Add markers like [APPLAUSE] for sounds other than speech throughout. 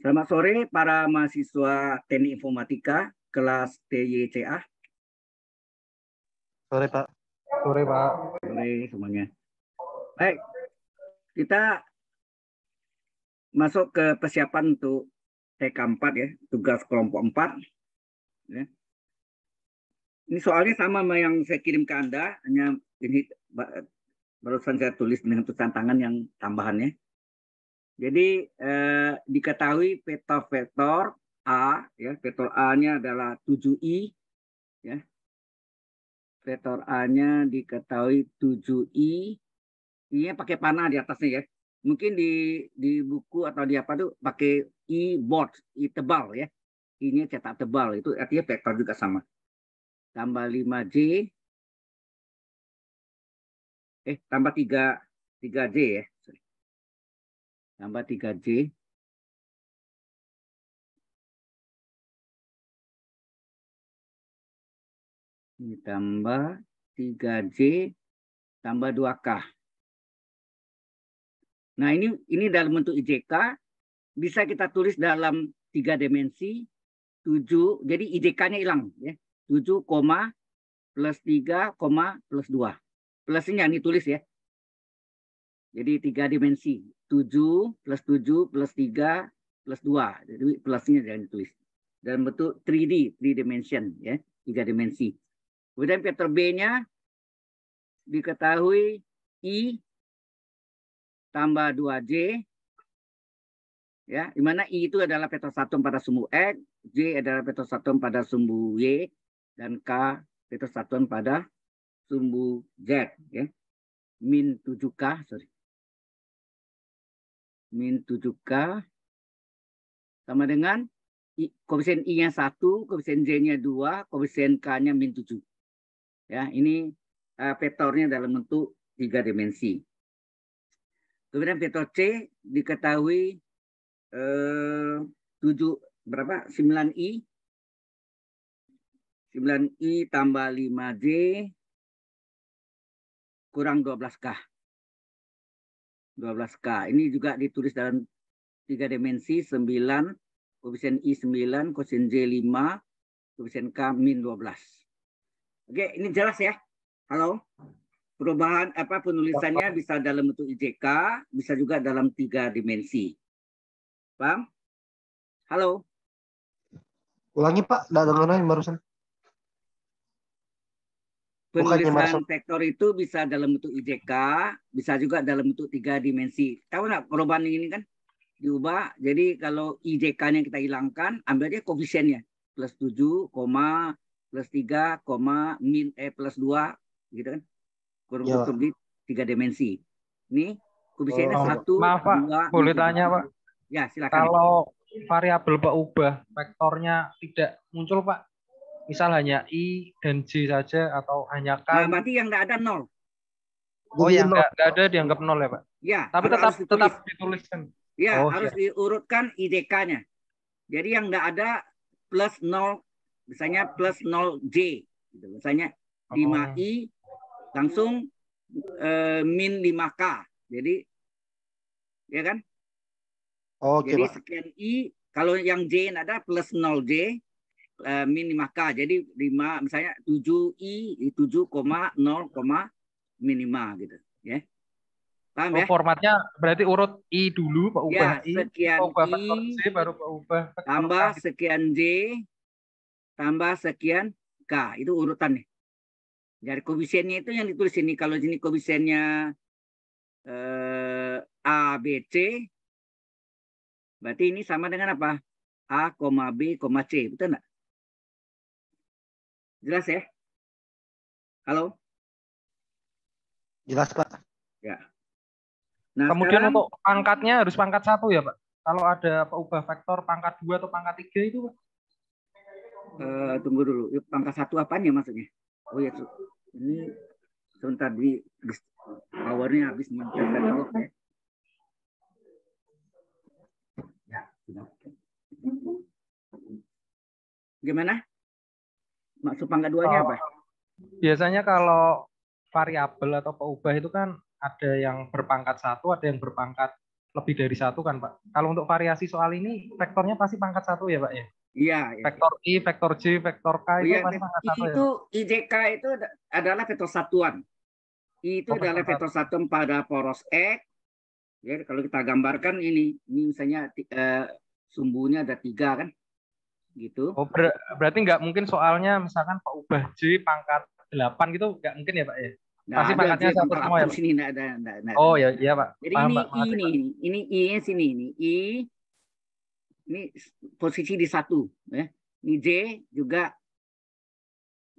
Selamat sore para mahasiswa Teknik Informatika kelas TYCA. Sore Pak. Sore Pak. Sore semuanya. Baik, kita masuk ke persiapan untuk TK4 ya, tugas kelompok 4. Ya. Ini soalnya sama sama yang saya kirim ke Anda, hanya ini barusan saya tulis dengan tulisan tangan yang tambahannya. Jadi eh, diketahui peta vektor A, ya, vektor A-nya adalah 7i, ya. Vektor A-nya diketahui 7i, ini pakai panah di atasnya ya. Mungkin di di buku atau di apa tuh pakai i board, i tebal ya. ini cetak tebal, itu artinya vektor juga sama. Tambah 5J. Eh, tambah 3, 3J ya tambah 3J. Ini tambah 3J tambah 2K. Nah, ini ini dalam bentuk IJK bisa kita tulis dalam tiga dimensi 7. Jadi IJK-nya hilang ya. 7, plus 3, plus 2. Plusnya yang ditulis ya. Jadi tiga dimensi. 7 plus 7 plus 3 plus 2. Jadi plusnya jangan ditulis. Dan bentuk 3D, 3 dimension ya, 3 dimensi. Kemudian Peter B-nya diketahui I tambah 2J ya, di mana I itu adalah petosatom pada sumbu X, J adalah petosatom pada sumbu Y dan K petosatom pada sumbu Z ya. Min 7K, sorry min 7K sama dengan I, koefisien I-nya 1, koefisien J-nya 2, koefisien K-nya min 7. Ya, ini uh, vektornya dalam bentuk tiga dimensi. Kemudian vektor C diketahui eh, 7 berapa? 9i 9i tambah 5j kurang 12k. 12K. Ini juga ditulis dalam tiga dimensi 9, koefisien I 9, koefisien J 5, koefisien K min 12. Oke, ini jelas ya. Halo. Perubahan apa penulisannya bisa dalam bentuk IJK, bisa juga dalam tiga dimensi. Paham? Halo. Ulangi Pak, dagangan yang barusan. Penulisan vektor itu bisa dalam bentuk IJK, bisa juga dalam bentuk tiga dimensi. Tahu nggak perubahan ini kan diubah. Jadi kalau IJK-nya kita hilangkan, ambilnya koefisiennya. Plus 7, plus tiga koma min, eh, plus dua gitu kan. Kurang ya. tiga dimensi. Ini koefisiennya oh, satu, Maaf Pak, dua, boleh gitu. tanya Pak? Ya, silakan. Kalau variabel Pak ubah, vektornya tidak muncul Pak, misal hanya i dan j saja atau hanya k nah, berarti yang nggak ada nol oh ya yang nggak ada dianggap nol ya pak ya tapi tetap ditulis. tetap dituliskan ya oh, harus ya. diurutkan idk-nya jadi yang nggak ada plus nol misalnya plus nol j gitu. misalnya oh. lima i langsung eh, min 5 k jadi ya kan Oke, okay, jadi sekian i kalau yang j ada plus 0 j eh, min maka. Jadi 5 misalnya 7i 7,0, minima gitu, ya. Paham oh, ya? Formatnya berarti urut i dulu Pak ya, ubah ya, sekian i, baru Pak ubah tambah gitu. sekian j tambah sekian k itu urutan nih Jadi koefisiennya itu yang ditulis ini. Kalau ini koefisiennya eh, a b c berarti ini sama dengan apa? A, B, C, betul enggak? Jelas ya? Halo? Jelas, Pak. Ya. Nah, Kemudian sekarang, untuk pangkatnya harus pangkat satu ya, Pak? Kalau ada ubah vektor pangkat dua atau pangkat tiga itu, Pak? Uh, tunggu dulu. Pangkat satu apanya ya maksudnya? Oh ya, ini sebentar di powernya habis mencetak ya. ya Gimana? maksud pangkat duanya oh. apa? Biasanya kalau variabel atau peubah itu kan ada yang berpangkat satu, ada yang berpangkat lebih dari satu kan Pak. Kalau untuk variasi soal ini vektornya pasti pangkat satu ya Pak ya? Iya. Ya. I, vektor J, vektor K itu ya, pasti pangkat satu ya, itu, ya? IJK itu adalah vektor satuan. I itu oh, adalah vektor satu pada poros X. Ya, kalau kita gambarkan ini, ini misalnya uh, sumbunya ada tiga kan gitu. Oh, ber berarti nggak mungkin soalnya misalkan Pak Ubah J pangkat 8 gitu nggak mungkin ya Pak ya? Nggak Pasti ada, pangkatnya satu semua ya. Sini enggak ada, enggak, enggak, Oh ya, iya Pak. Jadi Paham, ini Pak. I, ini, ini ini I sini ini I ini posisi di satu ya. Ini J juga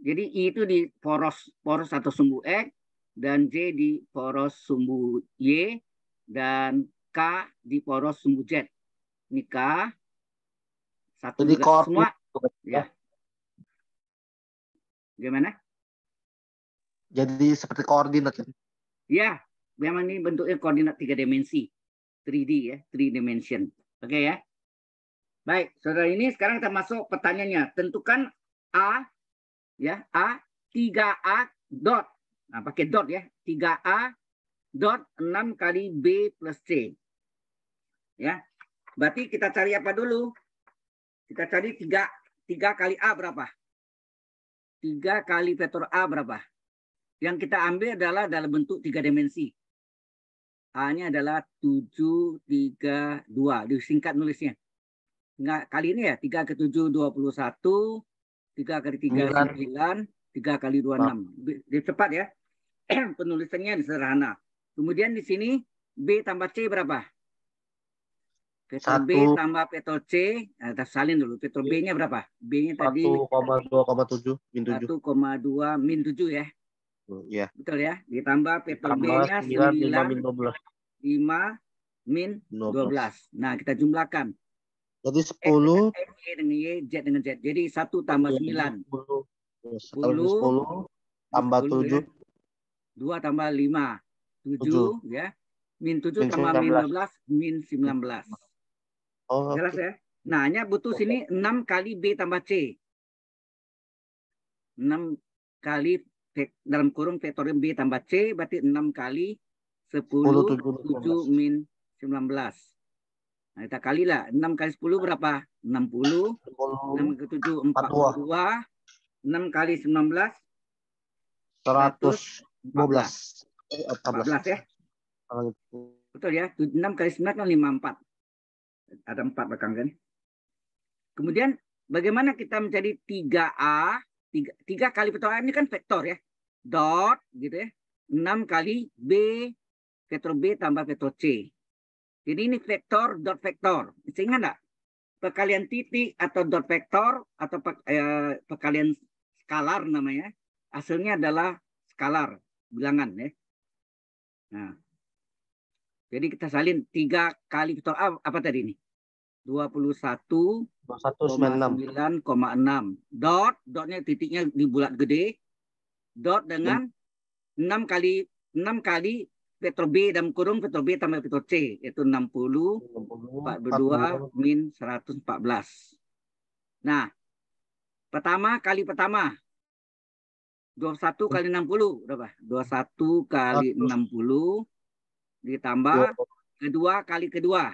jadi I itu di poros poros atau sumbu X dan J di poros sumbu Y dan K di poros sumbu Z. Ini K, satu di core semua. Ya. Gimana? Jadi seperti koordinat ya Ya, memang ini bentuknya koordinat tiga dimensi. 3D ya, 3 dimension. Oke okay, ya. Baik, saudara ini sekarang kita masuk pertanyaannya. Tentukan A ya, A 3A dot. Nah, pakai dot ya. 3A dot 6 kali B plus C. Ya. Berarti kita cari apa dulu? Kita cari 3, 3 kali A berapa? 3 kali vektor A berapa? Yang kita ambil adalah dalam bentuk 3 dimensi. A-nya adalah 7, 3, 2. Disingkat nulisnya. Nggak, kali ini ya, 3 ke 7, 21. 3 kali 3, 9. 3 kali 2, 6. Lebih cepat ya. [CLEARS THROAT] Penulisannya sederhana. Kemudian di sini B tambah C berapa? Petol B tambah Petrol C, nah, kita salin dulu. Petrol B-nya berapa? B-nya tadi 1,2,7 min 7. 1,2 min 7 ya. Hmm, iya. Yeah. Betul ya? Ditambah Petrol B-nya 9, 9 min 12. 5 min 12. 12. Nah, kita jumlahkan. Jadi 10 E dengan Y, Z dengan Z. Jadi 1 tambah 9. 10. 10, 10 tambah 10, 7. Ya. 2 tambah 5. 7, 7. ya. Min 7 min tambah min 12, min 19. Oh, Jelas okay. ya? Nah, hanya butuh okay. sini 6 kali B tambah C. 6 kali dalam kurung vektorium B tambah C berarti 6 kali 10, 10 7, 7 min 19. Nah, kita kali lah. 6 kali 10 berapa? 60. 10, 6 ke 7, 42. 42. 6 kali 19? 112. 14. 14 ya? Gitu. Betul ya? 6 kali 9 kan 54. Ada empat belakang kan? Kemudian bagaimana kita mencari 3A, 3, 3 kali vektor A ini kan vektor ya. Dot gitu ya. enam kali B, vektor B tambah vektor C. Jadi ini vektor dot vektor. Bisa ingat nggak? Perkalian titik atau dot vektor atau pe, eh, perkalian skalar namanya. Hasilnya adalah skalar, bilangan ya. Nah, jadi kita salin tiga kali vektor A apa tadi ini? 21,9,6 dot dotnya titiknya di bulat gede dot dengan hmm. 6 kali 6 kali vektor B dalam kurung vektor B tambah vektor C yaitu 60, 42 min 114 nah pertama kali pertama 21 kali 60 berapa 21 kali 60 ditambah kedua kali kedua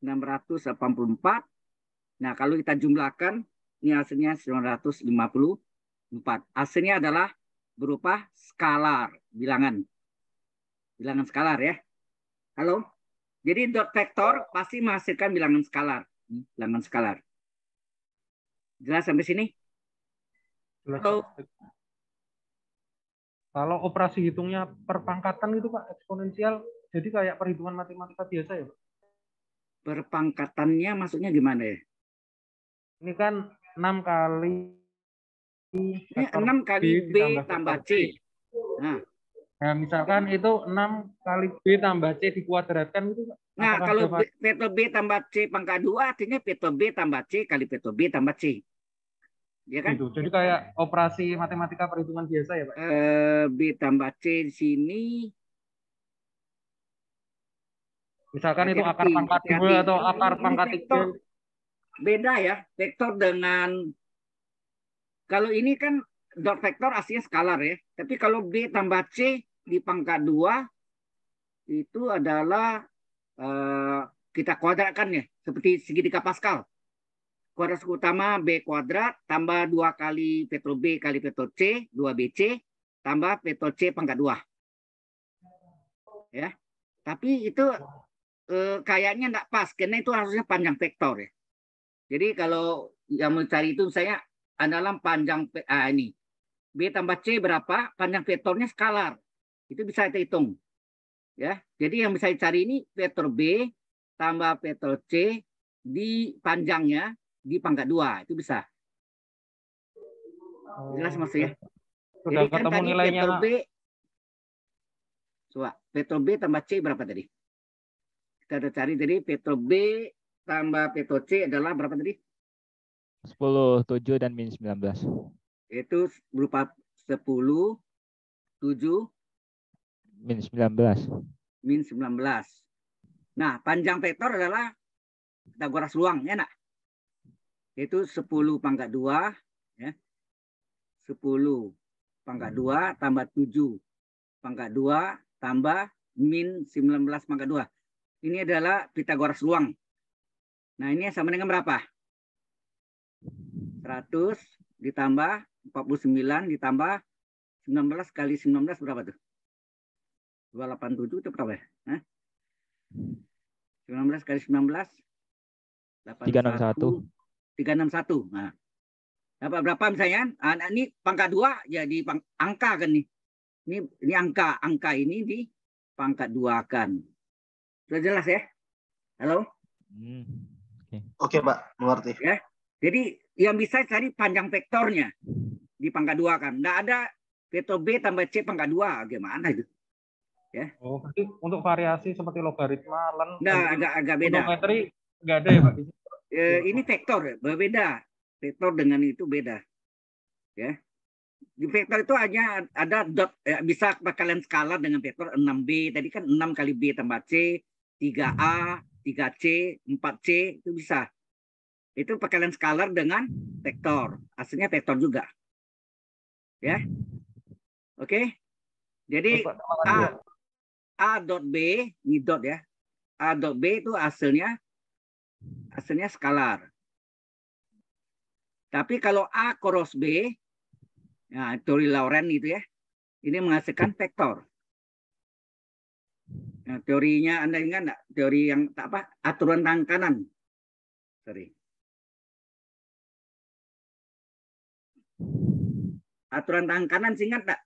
684. Nah, kalau kita jumlahkan, ini hasilnya 954. Hasilnya adalah berupa skalar, bilangan. Bilangan skalar ya. Halo? Jadi dot vektor pasti menghasilkan bilangan skalar. Hmm, bilangan skalar. Jelas sampai sini? Halo? kalau operasi hitungnya perpangkatan itu Pak, eksponensial, jadi kayak perhitungan matematika biasa ya Pak? perpangkatannya maksudnya gimana ya? Ini kan 6 kali ini iya, 6 kali B, B tambah C. Nah. nah, misalkan itu 6 kali B tambah C dikuadratkan itu Nah, kalau B, to B tambah C pangkat 2 artinya to B tambah C kali to B tambah C. Ya kan? Itu. Jadi kayak operasi matematika perhitungan biasa ya, Pak. Eh, B tambah C di sini Misalkan itu akar pangkat dua atau akar pangkat tiga. Beda ya, vektor dengan kalau ini kan dot vektor aslinya skalar ya. Tapi kalau B tambah C di pangkat 2 itu adalah uh, kita kuadratkan ya, seperti segitiga Pascal. Kuadrat suku utama B kuadrat tambah 2 kali vektor B kali petro C, 2BC, tambah petro C pangkat 2. Ya. Tapi itu eh, kayaknya tidak pas karena itu harusnya panjang vektor ya. Jadi kalau yang mencari itu saya andalan panjang ah, ini B tambah C berapa, panjang vektornya skalar. Itu bisa kita hitung. Ya, jadi yang bisa dicari ini vektor B tambah vektor C di panjangnya di pangkat dua itu bisa. Jelas oh, maksudnya. Sudah jadi kan tadi nilainya. vektor B Coba, vektor B tambah C berapa tadi? Kita cari jadi Petro B tambah Petro C adalah berapa tadi? 10, 7, dan minus 19. Itu berupa 10, 7, minus 19. Minus 19. Nah, panjang vektor adalah Pitagoras luang, ya nak? Itu 10 pangkat 2, ya. 10 pangkat 2 hmm. tambah 7 pangkat 2 tambah min 19 pangkat 2. Ini adalah Pitagoras luang. Nah, ini sama dengan berapa? 100 ditambah 49 ditambah 19 kali 19 berapa tuh? 287 itu berapa ya? Hah? 19 kali 19 361. 361. Nah. Dapat berapa misalnya? Ah, nah, ini pangkat 2 jadi ya angka kan nih. Ini ini angka, angka ini di pangkat 2 kan. Sudah jelas ya? Halo? Hmm. Oke, okay. okay, Pak. Mengerti. Ya? Jadi yang bisa cari panjang vektornya di pangkat dua kan. Nggak ada veto B tambah C pangkat dua. Gimana itu? Ya. Oh, berarti untuk variasi seperti logaritma, len, nah, agak agak beda. Metri nggak ada ya, Pak? E, eh, ini vektor berbeda. Vektor dengan itu beda. Ya. Di vektor itu hanya ada dot eh, bisa kalian skala dengan vektor 6B. Tadi kan 6 kali B tambah C 3A, 3C, 4C itu bisa. Itu perkalian skalar dengan vektor. Aslinya vektor juga. Ya. Oke. Jadi ya. A, A dot B, ini dot ya. A dot B itu hasilnya hasilnya skalar. Tapi kalau A cross B, nah tori Lauren itu ya, ini menghasilkan vektor. Nah, teorinya Anda ingat enggak? Teori yang tak apa? Aturan tangan kanan. Sorry. Aturan tangan kanan singkat enggak?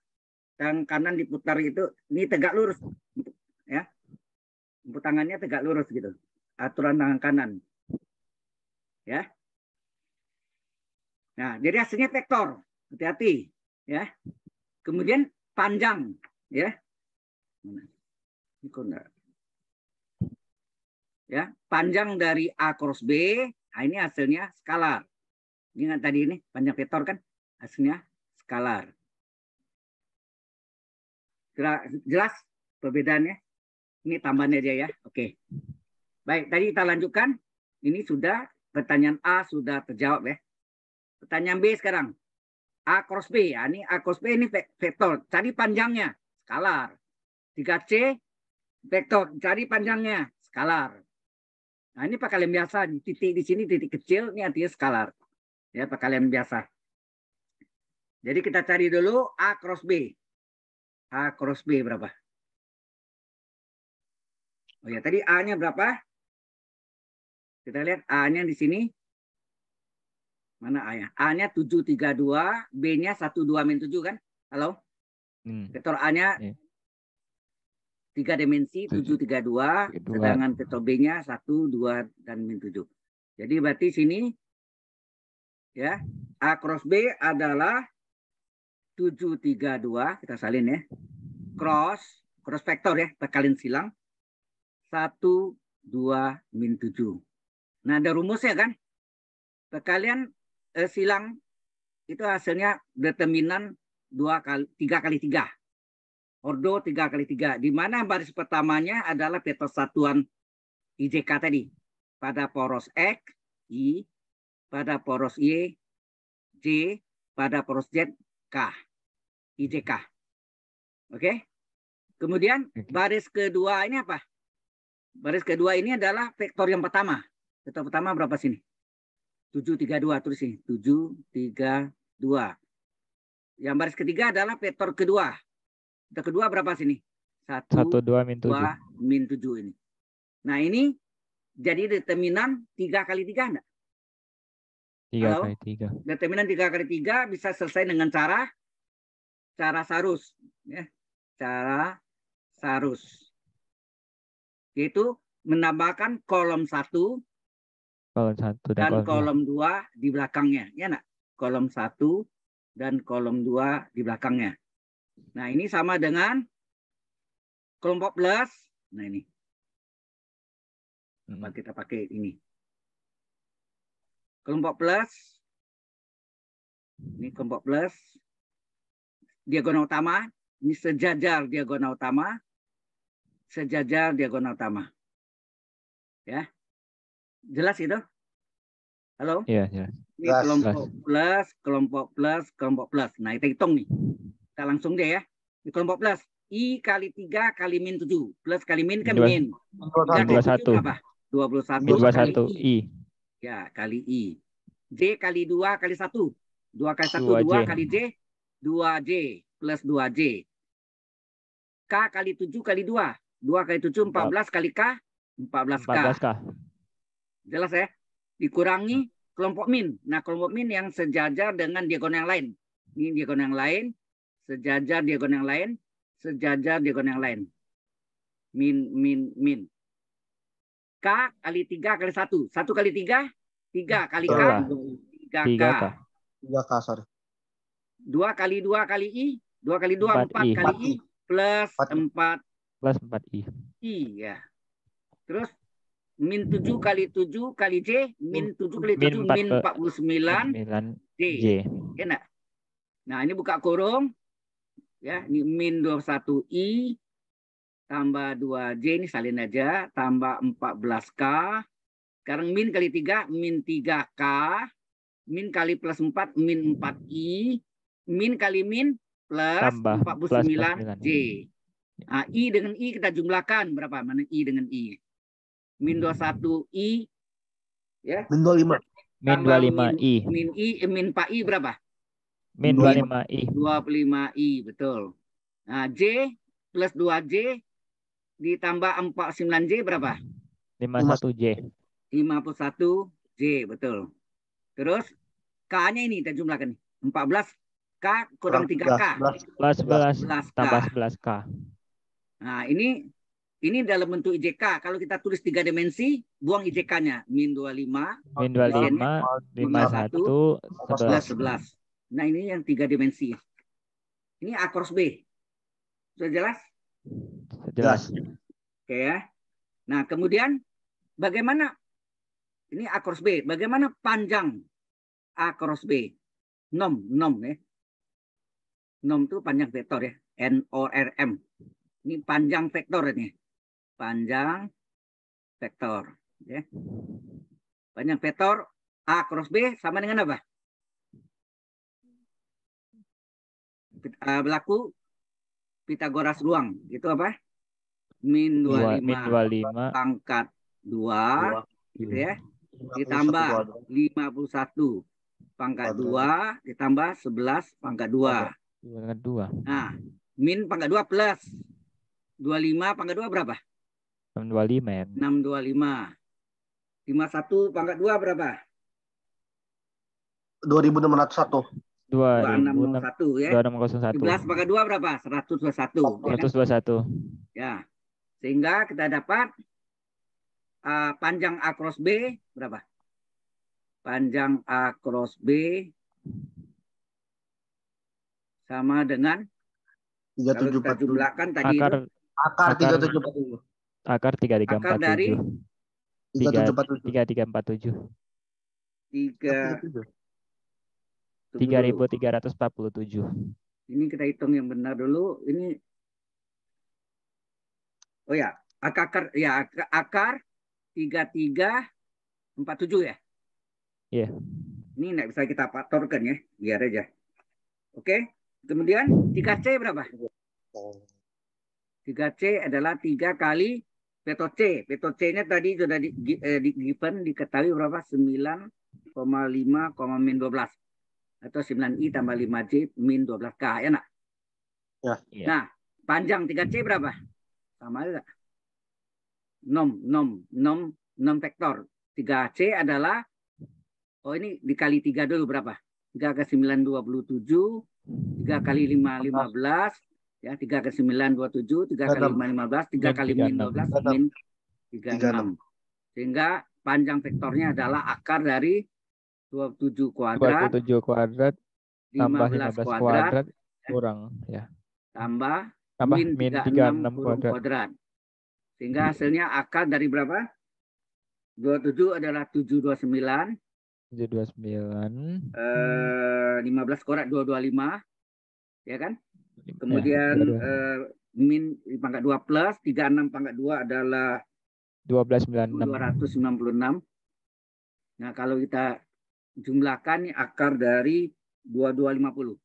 Tangan kanan diputar itu, ini tegak lurus. Ya. Tangannya tegak lurus gitu. Aturan tangan kanan. Ya. Nah, jadi hasilnya vektor. Hati-hati, ya. Kemudian panjang, ya. Mana? Ya, panjang dari A cross B, nah ini hasilnya skalar. Ingat tadi ini panjang vektor kan hasilnya skalar. Jelas perbedaannya? Ini tambahnya aja ya. Oke. Baik, tadi kita lanjutkan. Ini sudah pertanyaan A sudah terjawab ya. Pertanyaan B sekarang. A cross B. Ya. Ini A cross B ini vektor. Cari panjangnya. Skalar. 3C vektor cari panjangnya skalar. Nah ini pakai lem biasa titik di sini titik kecil ini artinya skalar ya pakai lem biasa. Jadi kita cari dulu A cross B. A cross B berapa? Oh ya tadi A-nya berapa? Kita lihat A-nya di sini. Mana A-nya? A-nya dua B-nya satu dua min tujuh kan? Halo? Hmm. Vektor A-nya iya tiga dimensi tujuh tiga dua sedangkan ketobenya satu dua dan min tujuh Jadi berarti sini ya A cross B adalah tujuh tiga dua kita salin ya. Cross, cross vektor ya, perkalian silang. satu dua min tujuh Nah ada rumusnya kan? perkalian eh, silang itu hasilnya determinan dua kali tiga kali tiga ordo tiga kali tiga di mana baris pertamanya adalah peta satuan IJK tadi pada poros X, I, pada poros Y, J, pada poros Z, K. IJK. Oke? Kemudian baris kedua ini apa? Baris kedua ini adalah vektor yang pertama. Vektor pertama berapa sini? 732 tulis sini. 732. Yang baris ketiga adalah vektor kedua. Kita kedua berapa sini? Satu, Satu dua, min tujuh. Dua, min tujuh ini. Nah ini jadi determinan tiga kali tiga enggak? Tiga Halo? kali tiga. Determinan tiga kali tiga bisa selesai dengan cara cara sarus, ya. cara sarus, yaitu menambahkan kolom satu kolom satu dan, dan kolom dua di belakangnya, ya nak? Kolom satu dan kolom dua di belakangnya. Nah, ini sama dengan kelompok plus. Nah, ini. Coba kita pakai ini. Kelompok plus. Ini kelompok plus. Diagonal utama. Ini sejajar diagonal utama. Sejajar diagonal utama. Ya. Jelas itu? Halo? Iya, yeah, yeah. Ini kelompok plus, kelompok plus, kelompok plus. Nah, kita hitung nih. Kita langsung deh ya. Di kelompok plus. I kali 3 kali min 7. Plus kali min kan 2, min. 21. 21. 21. 21. I. I. Ya, kali I. J kali 2 kali 1. 2 kali 1, 2, 2 kali J. 2J plus 2J. K kali 7 kali 2. 2 kali 7, 14 kali K. 14K. 14K. Jelas ya? Dikurangi nah. kelompok min. Nah, kelompok min yang sejajar dengan diagonal yang lain. Ini diagonal yang lain sejajar diagonal yang lain, sejajar diagonal yang lain. Min, min, min. K kali tiga kali satu, satu kali tiga, tiga kali K, 3 K. 3 K, sorry. 2 kali dua kali I, 2 kali 2, 4, kali I, plus empat, Plus empat I. I, ya. Terus min tujuh kali tujuh kali J, min tujuh kali tujuh min, min 49, 49 J. J. Enak. Nah, ini buka kurung, ya ini min 21i tambah 2j ini salin aja tambah 14k sekarang min kali 3 min 3k min kali plus 4 min 4i min kali min plus tambah, 49 j nah, i dengan i kita jumlahkan berapa mana i dengan i min 21 i ya min 25 min 25 i min i eh, min 4 i berapa Min 25i. 25i, betul. Nah, J plus 2J ditambah 49J berapa? 51J. 51J, betul. Terus K-nya ini kita jumlahkan. 14 K kurang 3K. 11, 11, 11 tambah 11K. Nah, ini ini dalam bentuk IJK. Kalau kita tulis tiga dimensi, buang IJK-nya. Min 25. Min 25, 51, 11. 11. 11. Nah ini yang tiga dimensi. Ini A cross B. Sudah jelas? Jelas. Oke ya. Nah kemudian bagaimana ini A cross B. Bagaimana panjang A cross B? Nom, nom ya. Nom itu panjang vektor ya. N O R M. Ini panjang vektor ini. Panjang vektor ya. Panjang vektor A cross B sama dengan apa? Eh, berlaku Pitagoras ruang itu apa min dua puluh 25. pangkat dua gitu ya ditambah lima puluh satu pangkat dua ditambah sebelas pangkat dua pangkat 2 nah min pangkat dua plus lima pangkat dua berapa enam dua 625 lima 625 ya. satu pangkat dua berapa dua ribu ratus satu 2601 ya. dua 2601. 11 pakai 2 berapa? 121. satu Ya. Sehingga kita dapat uh, panjang A cross B berapa? Panjang A cross B sama dengan 374. Kalau empat tadi akar, itu, akar empat Akar 3347. Akar dari 3347. 3347. 3, tiga 3, empat tiga tiga empat 3347. Ini kita hitung yang benar dulu. Ini Oh ya, akar ya akar 3347 ya. Iya. Yeah. Ini enggak bisa kita faktorkan ya, biar aja. Oke. Kemudian 3C berapa? 3C adalah 3 kali Peto C. Peto C-nya tadi sudah di, di, eh, di, given diketahui berapa? 9,5, min 12 atau 9i tambah 5j min 12k ya nak? Ya. Iya. Nah, panjang 3c berapa? Sama juga. nom nom nom nom vektor. 3c adalah oh ini dikali 3 dulu berapa? 3 ke 9 27, 3 kali 5 15, ya 3 ke 9 27, 3 kali 5 15, 3 kali min 12 min 36. Sehingga panjang vektornya adalah akar dari 27 kuadrat. 27 kuadrat. Tambah 15, 15 kuadrat, kuadrat. Kurang ya. Tambah. Tambah min, min 36, 36 kuadrat. kuadrat. Sehingga hmm. hasilnya akar dari berapa? 27 adalah 729. 729. Eh, 15 kuadrat 225. Ya kan? Kemudian ya, eh, min pangkat 2 plus, 36 pangkat 2 adalah 1296. 296. Nah, kalau kita jumlahkan nih akar dari 2250.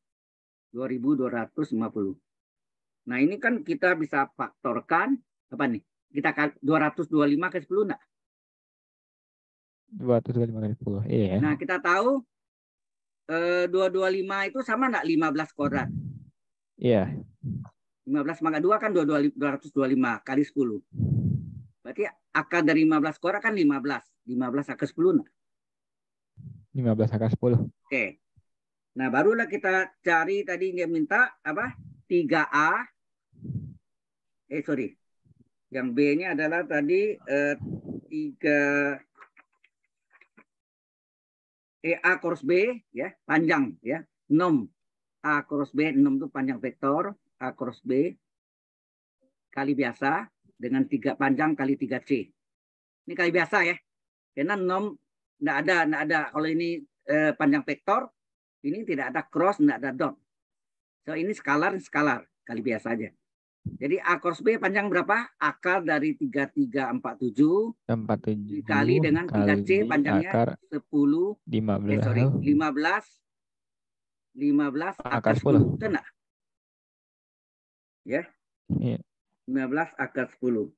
2250. Nah, ini kan kita bisa faktorkan apa nih? Kita kan 225 ke 10 enggak? 225 ke 10. Iya. Nah, kita tahu eh 225 itu sama enggak 15 kuadrat? Iya. 15 maka 2 kan 225 kali 10. Berarti akar dari 15 kuadrat kan 15. 15 akar 10 enggak? 15 akar 10. Oke. Okay. Nah, barulah kita cari tadi dia minta apa? 3A. Eh, sorry. Yang B nya adalah tadi eh, 3 E eh, A cross B ya, panjang ya. 6 A cross B 6 itu panjang vektor, A cross B kali biasa dengan tiga panjang kali 3 C. Ini kali biasa ya. Karena 6 Nggak ada, nggak ada. Kalau ini eh, panjang vektor, ini tidak ada cross, tidak ada dot. So ini skalar, skalar kali biasa aja. Jadi A cross B panjang berapa? Akar dari tiga tiga Empat tujuh. dikali dengan tiga c panjangnya akar 10 15 eh, sorry, 15 15 akar, akar 10. kena Ya. Iya. belas 15 akar sepuluh.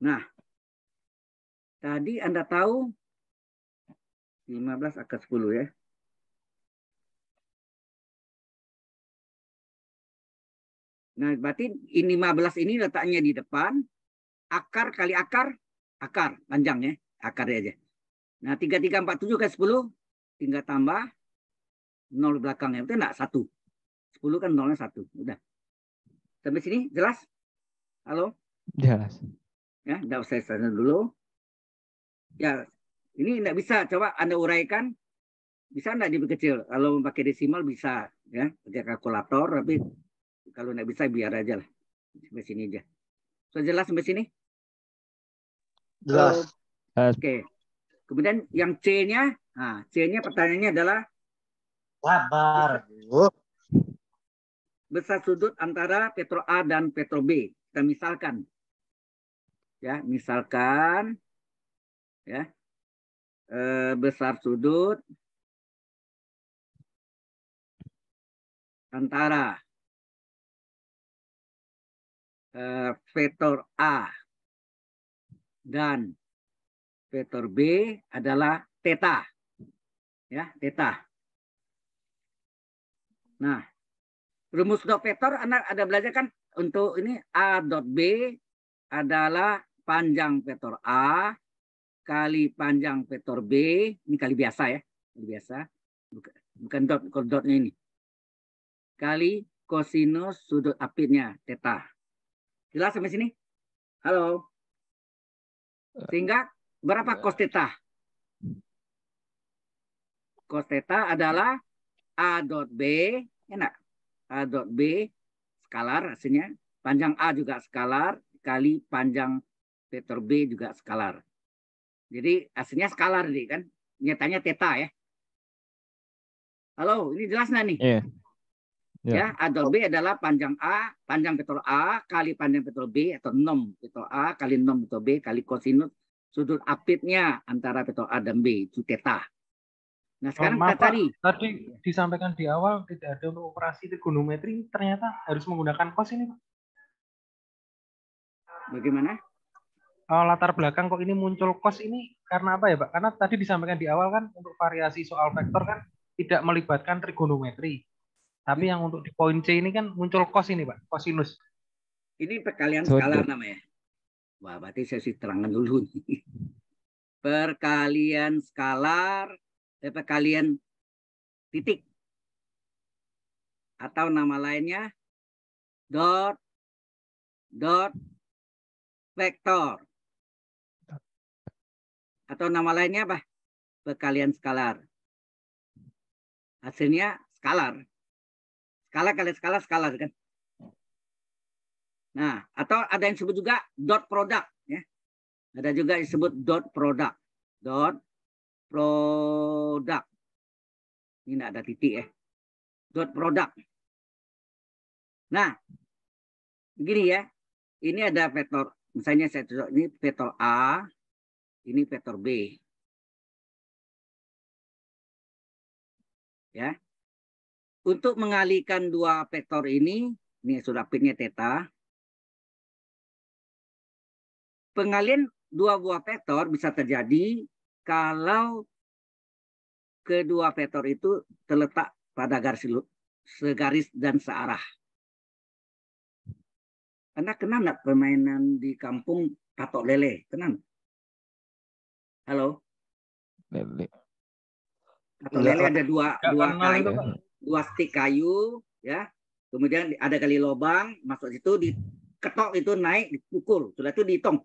Nah, Tadi Anda tahu 15 akar 10 ya. Nah, berarti ini 15 ini letaknya di depan. Akar kali akar, akar panjang ya, akar aja. Nah, 3, 3, 4, 7 kali 10, tinggal tambah 0 belakangnya. Itu enggak? 1. 10 kan 0-nya 1. Udah. Sampai sini jelas? Halo? Jelas. Ya, enggak usah saya dulu. Ya, ini tidak bisa. Coba Anda uraikan, bisa tidak diperkecil? Kalau memakai desimal bisa, ya pakai kalkulator, tapi kalau tidak bisa biar aja lah. Sampai sini aja. Sudah so, jelas sampai sini? Jelas. Oke. okay. Kemudian yang C-nya, nah, C-nya pertanyaannya adalah Sabar. Besar sudut antara petro A dan petro B. Kita misalkan. Ya, misalkan ya e, besar sudut antara e, eh, vektor A dan vektor B adalah teta. Ya, teta. Nah, rumus dot vektor anak ada belajar kan untuk ini A dot B adalah panjang vektor A kali panjang vektor B, ini kali biasa ya, kali biasa, bukan, bukan dot, dotnya ini. Kali kosinus sudut apitnya, teta Jelas sampai sini? Halo? Eh, Sehingga berapa ya. kos teta kos teta adalah A dot B, enak. A dot B skalar hasilnya. Panjang A juga skalar, kali panjang vektor B juga skalar. Jadi aslinya skalar nih kan, nyatanya theta ya. Halo, ini jelas nggak nih? Yeah. Iya. Ya, A dol B adalah panjang A, panjang betul A kali panjang betul B atau nom betul A kali nom betul B kali kosinus sudut apitnya antara betul A dan B itu theta. Nah oh, sekarang oh, tadi tadi disampaikan di awal tidak ada untuk operasi trigonometri ternyata harus menggunakan kos ini pak. Bagaimana? uh, latar belakang kok ini muncul kos ini karena apa ya Pak? Karena tadi disampaikan di awal kan untuk variasi soal vektor kan tidak melibatkan trigonometri. Tapi hmm. yang untuk di poin C ini kan muncul kos ini Pak, kosinus. Ini perkalian so, skalar namanya. Wah, berarti saya sih terangkan dulu nih. [LAUGHS] Perkalian skalar, eh, perkalian titik. Atau nama lainnya dot dot vektor. Atau nama lainnya apa? perkalian skalar. Hasilnya skalar. Skala kali skala skalar kan. Nah, atau ada yang disebut juga dot product ya. Ada juga yang disebut dot product. Dot product. Ini tidak ada titik ya. Dot product. Nah, begini ya. Ini ada vektor. Misalnya saya cocok ini vektor A, ini vektor B. Ya. Untuk mengalihkan dua vektor ini, ini sudah pinnya teta. Pengalian dua buah vektor bisa terjadi kalau kedua vektor itu terletak pada garis segaris dan searah. Anda kenal nggak permainan di kampung patok lele? Kenal? Halo. Lele. Atau lele ada dua dua kayu, dua stik kayu, ya. Kemudian ada kali lobang masuk situ diketok itu naik, dipukul. Sudah itu dihitung.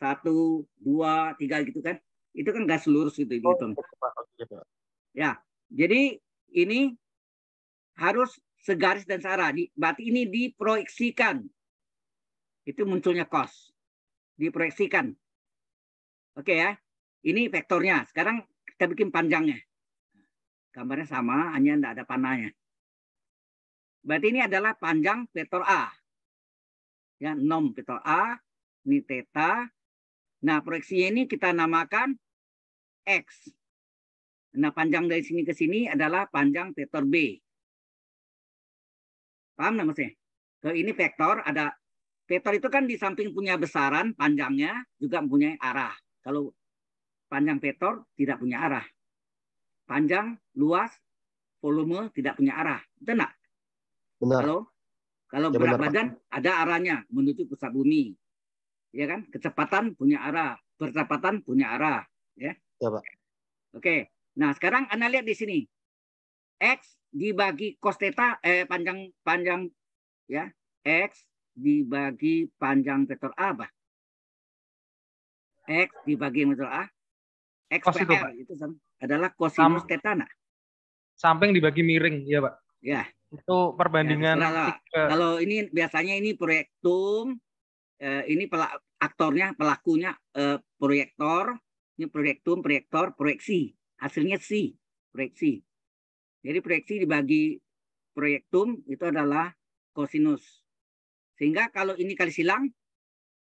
Satu, dua, tiga gitu kan. Itu kan gas lurus itu oh, dihitung. Iya, oh, iya, ya, jadi ini harus segaris dan searah. di Berarti ini diproyeksikan. Itu munculnya kos. Diproyeksikan. Oke okay, ya. Ini vektornya. Sekarang kita bikin panjangnya. Gambarnya sama, hanya tidak ada panahnya. Berarti ini adalah panjang vektor A. Ya, nom vektor A, ini theta. Nah, proyeksinya ini kita namakan X. Nah, panjang dari sini ke sini adalah panjang vektor B. Paham nggak maksudnya? E? Kalau ini vektor, ada vektor itu kan di samping punya besaran panjangnya juga mempunyai arah. Kalau panjang vektor tidak punya arah. Panjang, luas, volume tidak punya arah. Benar? Benar. Kalau kalau ya, berat badan Pak. ada arahnya menuju pusat bumi. Ya kan? Kecepatan punya arah, percepatan punya arah, ya. Ya, Pak. Oke. Nah, sekarang Anda lihat di sini. X dibagi cos theta eh panjang panjang ya, X dibagi panjang vektor A, Pak. X dibagi vektor A XPR itu, itu adalah kosinus tetana. Samping dibagi miring, ya Pak. Ya. Itu perbandingan. Ya, kalau, Kalau ini biasanya ini proyektum, eh, ini pelak, aktornya, pelakunya eh, proyektor, ini proyektum, proyektor, proyeksi. Hasilnya si, proyeksi. Jadi proyeksi dibagi proyektum itu adalah kosinus. Sehingga kalau ini kali silang,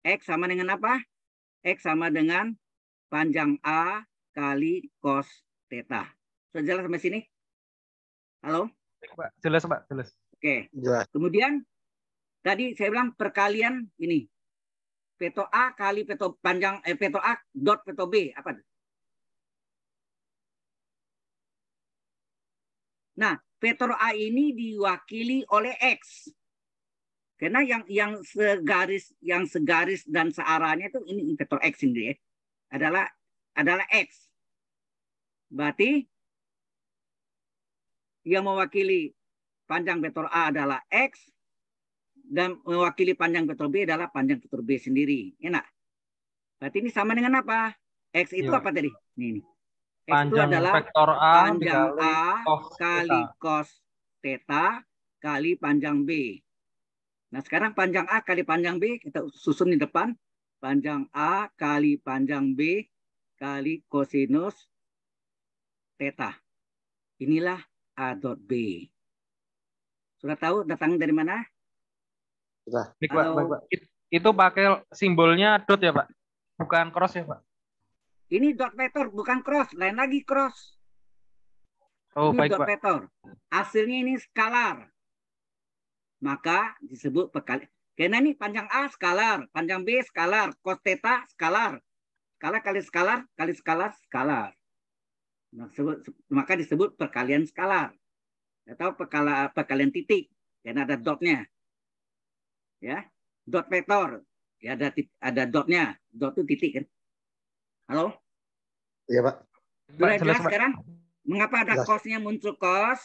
X sama dengan apa? X sama dengan panjang A kali cos theta. Sudah jelas sampai sini? Halo? jelas, Pak. Jelas. Oke. Jelas. Ya. Kemudian tadi saya bilang perkalian ini. Peto A kali peto panjang eh peto A dot peto B apa? Nah, peto A ini diwakili oleh X. Karena yang yang segaris yang segaris dan searahnya itu ini vektor X ini ya. Adalah adalah X. Berarti yang mewakili panjang vektor A adalah X dan mewakili panjang vektor B adalah panjang vektor B sendiri. Ya Enak. Berarti ini sama dengan apa? X itu ya. apa tadi? Ini. ini. X itu adalah vektor A panjang A cos kali theta. cos theta kali panjang B. Nah, sekarang panjang A kali panjang B kita susun di depan. Panjang A kali panjang B kali kosinus teta. Inilah A dot B. Sudah tahu datang dari mana? Sudah. Baik, Pak, baik, Pak. Itu pakai simbolnya dot ya, Pak? Bukan cross ya, Pak? Ini dot vector, bukan cross. Lain lagi cross. Oh, ini baik, dot Pak. vector. Hasilnya ini skalar. Maka disebut pekali. Karena ini panjang A skalar, panjang B skalar, cos theta skalar. Skalar kali skalar, kali skalar, skalar maka disebut perkalian skalar atau perkala, perkalian titik karena ada dotnya ya dot vektor ya ada ada dotnya dot itu titik kan halo iya pak sudah jelas sekarang mengapa ada jelas. muncul kos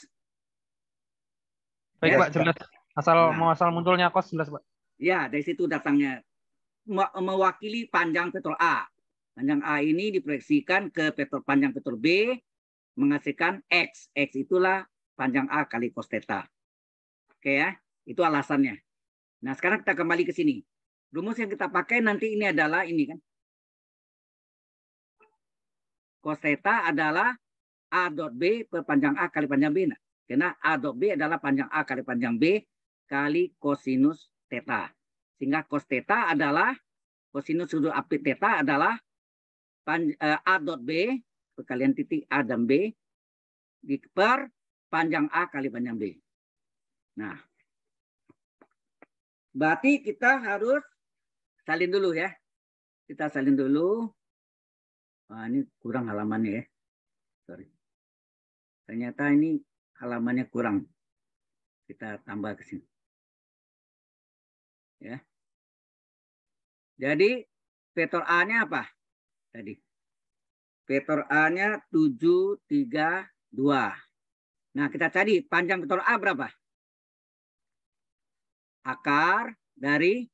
baik ya? pak jelas asal nah. mau asal munculnya kos jelas pak ya dari situ datangnya mewakili panjang vektor a Panjang A ini diproyeksikan ke vektor panjang vektor B menghasilkan X. X itulah panjang A kali cos theta. Oke ya, itu alasannya. Nah sekarang kita kembali ke sini. Rumus yang kita pakai nanti ini adalah ini kan. Cos theta adalah A dot B per panjang A kali panjang B. Nah, karena A dot B adalah panjang A kali panjang B kali kosinus theta. Sehingga cos theta adalah kosinus sudut apit theta adalah pan, uh, A dot B, perkalian titik A dan B, di panjang A kali panjang B. Nah, berarti kita harus salin dulu ya. Kita salin dulu. Wah, ini kurang halamannya ya. Sorry. Ternyata ini halamannya kurang. Kita tambah ke sini. Ya. Jadi vektor A-nya apa? tadi. Vektor A-nya 7, 3, 2. Nah, kita cari panjang vektor A berapa? Akar dari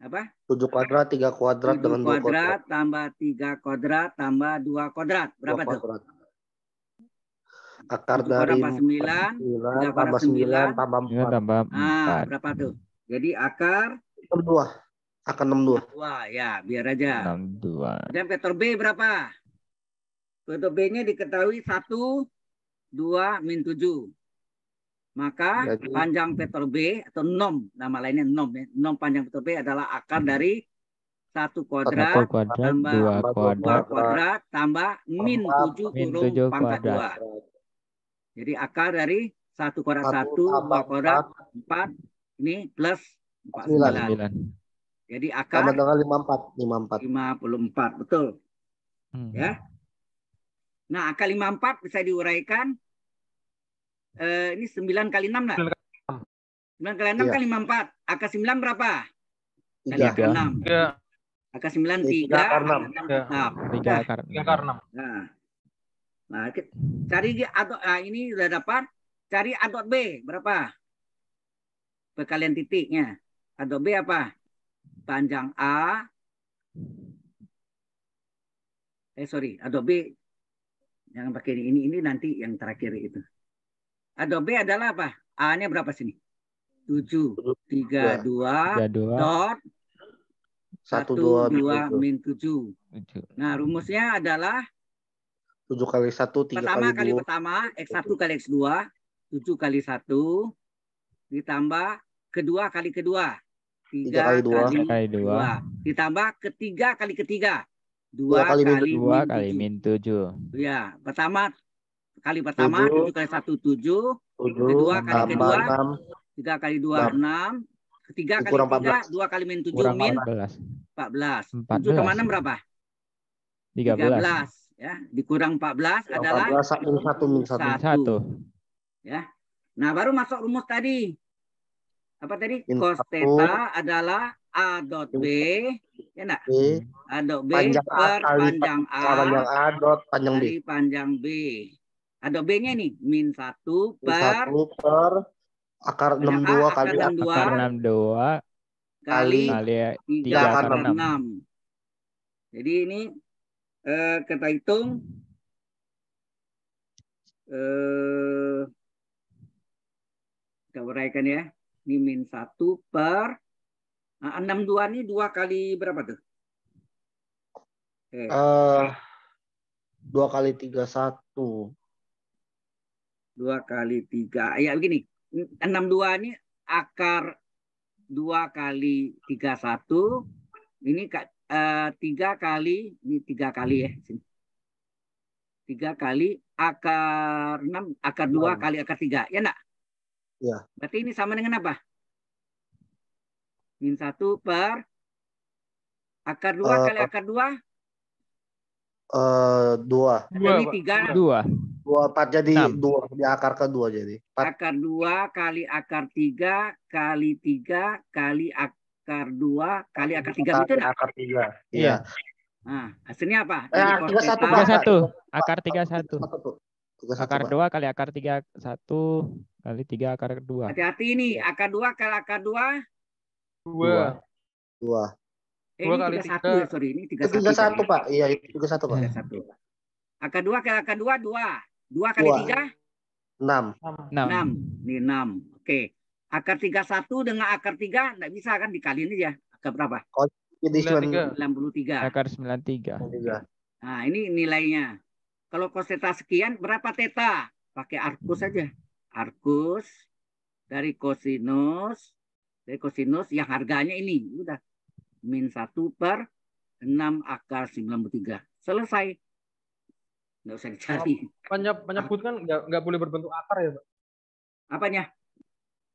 apa? 7 kuadrat, 3 kuadrat 7 dengan kuadrat, 2 kuadrat. tambah 3 kuadrat tambah 2 kuadrat. Berapa 2 kuadrat. tuh? Akar dari 9, 9, 9, tambah 9, 9, tambah 4. 9, tambah 4. Nah, ah, berapa tuh? Jadi akar 2 akan 62. 62 ya, biar aja. 62. Dan vektor B berapa? Vektor B-nya diketahui 1 2 min 7. Maka iya, panjang vektor B atau nom, nama lainnya nom ya. Nom panjang vektor B adalah akar dari satu kuadrat, kuadrat tambah dua kuadrat, kuadrat tambah min tujuh kurung pangkat dua. Jadi akar dari satu kuadrat satu, 2 kuadrat empat, ini plus empat sembilan. Jadi akar sama dengan 54, 54. 54, betul. Hmm. Ya. Nah, akar 54 bisa diuraikan eh, ini 9 kali 6 enggak? 9 kali 6 ya. kan 54. Akar 9 berapa? 3. Kali akar 6. 3. Akar 9 3, 3 akar 6. 6. 3 akar 6. 3 nah. akar 6. Nah. Nah, cari di adot nah, ini sudah dapat. Cari adot B berapa? Perkalian titiknya. Adot B apa? panjang A. Eh sorry, B. yang pakai ini ini ini nanti yang terakhir itu. B adalah apa? A-nya berapa sini? 7 3 2 dot 1 2 2 min 7. Nah, rumusnya adalah 7 kali 1 3 pertama kali, 2. Pertama kali pertama x1 kali x2 7 kali 1 ditambah kedua kali kedua tiga kali dua kali dua ditambah ketiga kali ketiga dua kali, dua kali min tujuh ya pertama kali pertama tujuh kali satu tujuh kedua kali kedua tiga kali dua enam ketiga kali tiga dua kali min tujuh min empat belas empat belas kemana berapa tiga belas ya dikurang empat belas adalah satu min satu. satu ya nah baru masuk rumus tadi apa tadi cos theta adalah a dot b ya nak a dot b panjang per a, panjang a, panjang a dot panjang b panjang b a dot b nya nih min satu per akar enam dua kali ya, akar enam dua kali tiga akar enam jadi ini eh, kita hitung eh, kita uraikan ya mimin min 1 per nah, 62 ini dua kali berapa tuh? Okay. Uh, eh, eh, kali tiga satu. Dua kali 3. Ah, ya begini, 62 ini akar dua kali tiga satu. Ini uh, eh, 3 kali, ini 3 kali ya. Sini. kali akar enam akar dua kali akar tiga Ya enggak? Ya. Berarti ini sama dengan apa? Min 1 per akar 2 uh, eh, kali akar 2? Eh dua. Jadi tiga. Dua. Dua empat jadi 6. dua di akar kedua jadi. 4. Akar dua kali akar tiga kali tiga kali akar dua kali akar tiga itu Akar tiga. Iya. Nah, hasilnya apa? Eh, tiga satu. Akar tiga satu. Akar tiga satu. Akar dua kali akar tiga satu kali tiga akar dua Hati-hati ini iya. akar dua kali akar 2. 2. 2. Eh, ini kali satu ya, sorry. Ini 31. Iya, satu Pak. Iya, satu Pak. satu Akar 2 kali akar 2, 2. 2 kali 2. 3? enam 6. 6. Nih, enam Oke. Akar satu dengan akar 3, nggak bisa kan dikali ini ya. Akar berapa? Enam 93. Akar 93. 93. Nah, ini nilainya. Kalau kos teta sekian, berapa teta? Pakai arkus saja. Hmm arkus dari kosinus dari kosinus yang harganya ini udah min satu per enam akar sembilan tiga Selesai. Nggak usah dicari. banyak oh, penyebutkan nggak, nggak boleh berbentuk akar ya, Pak? Apanya?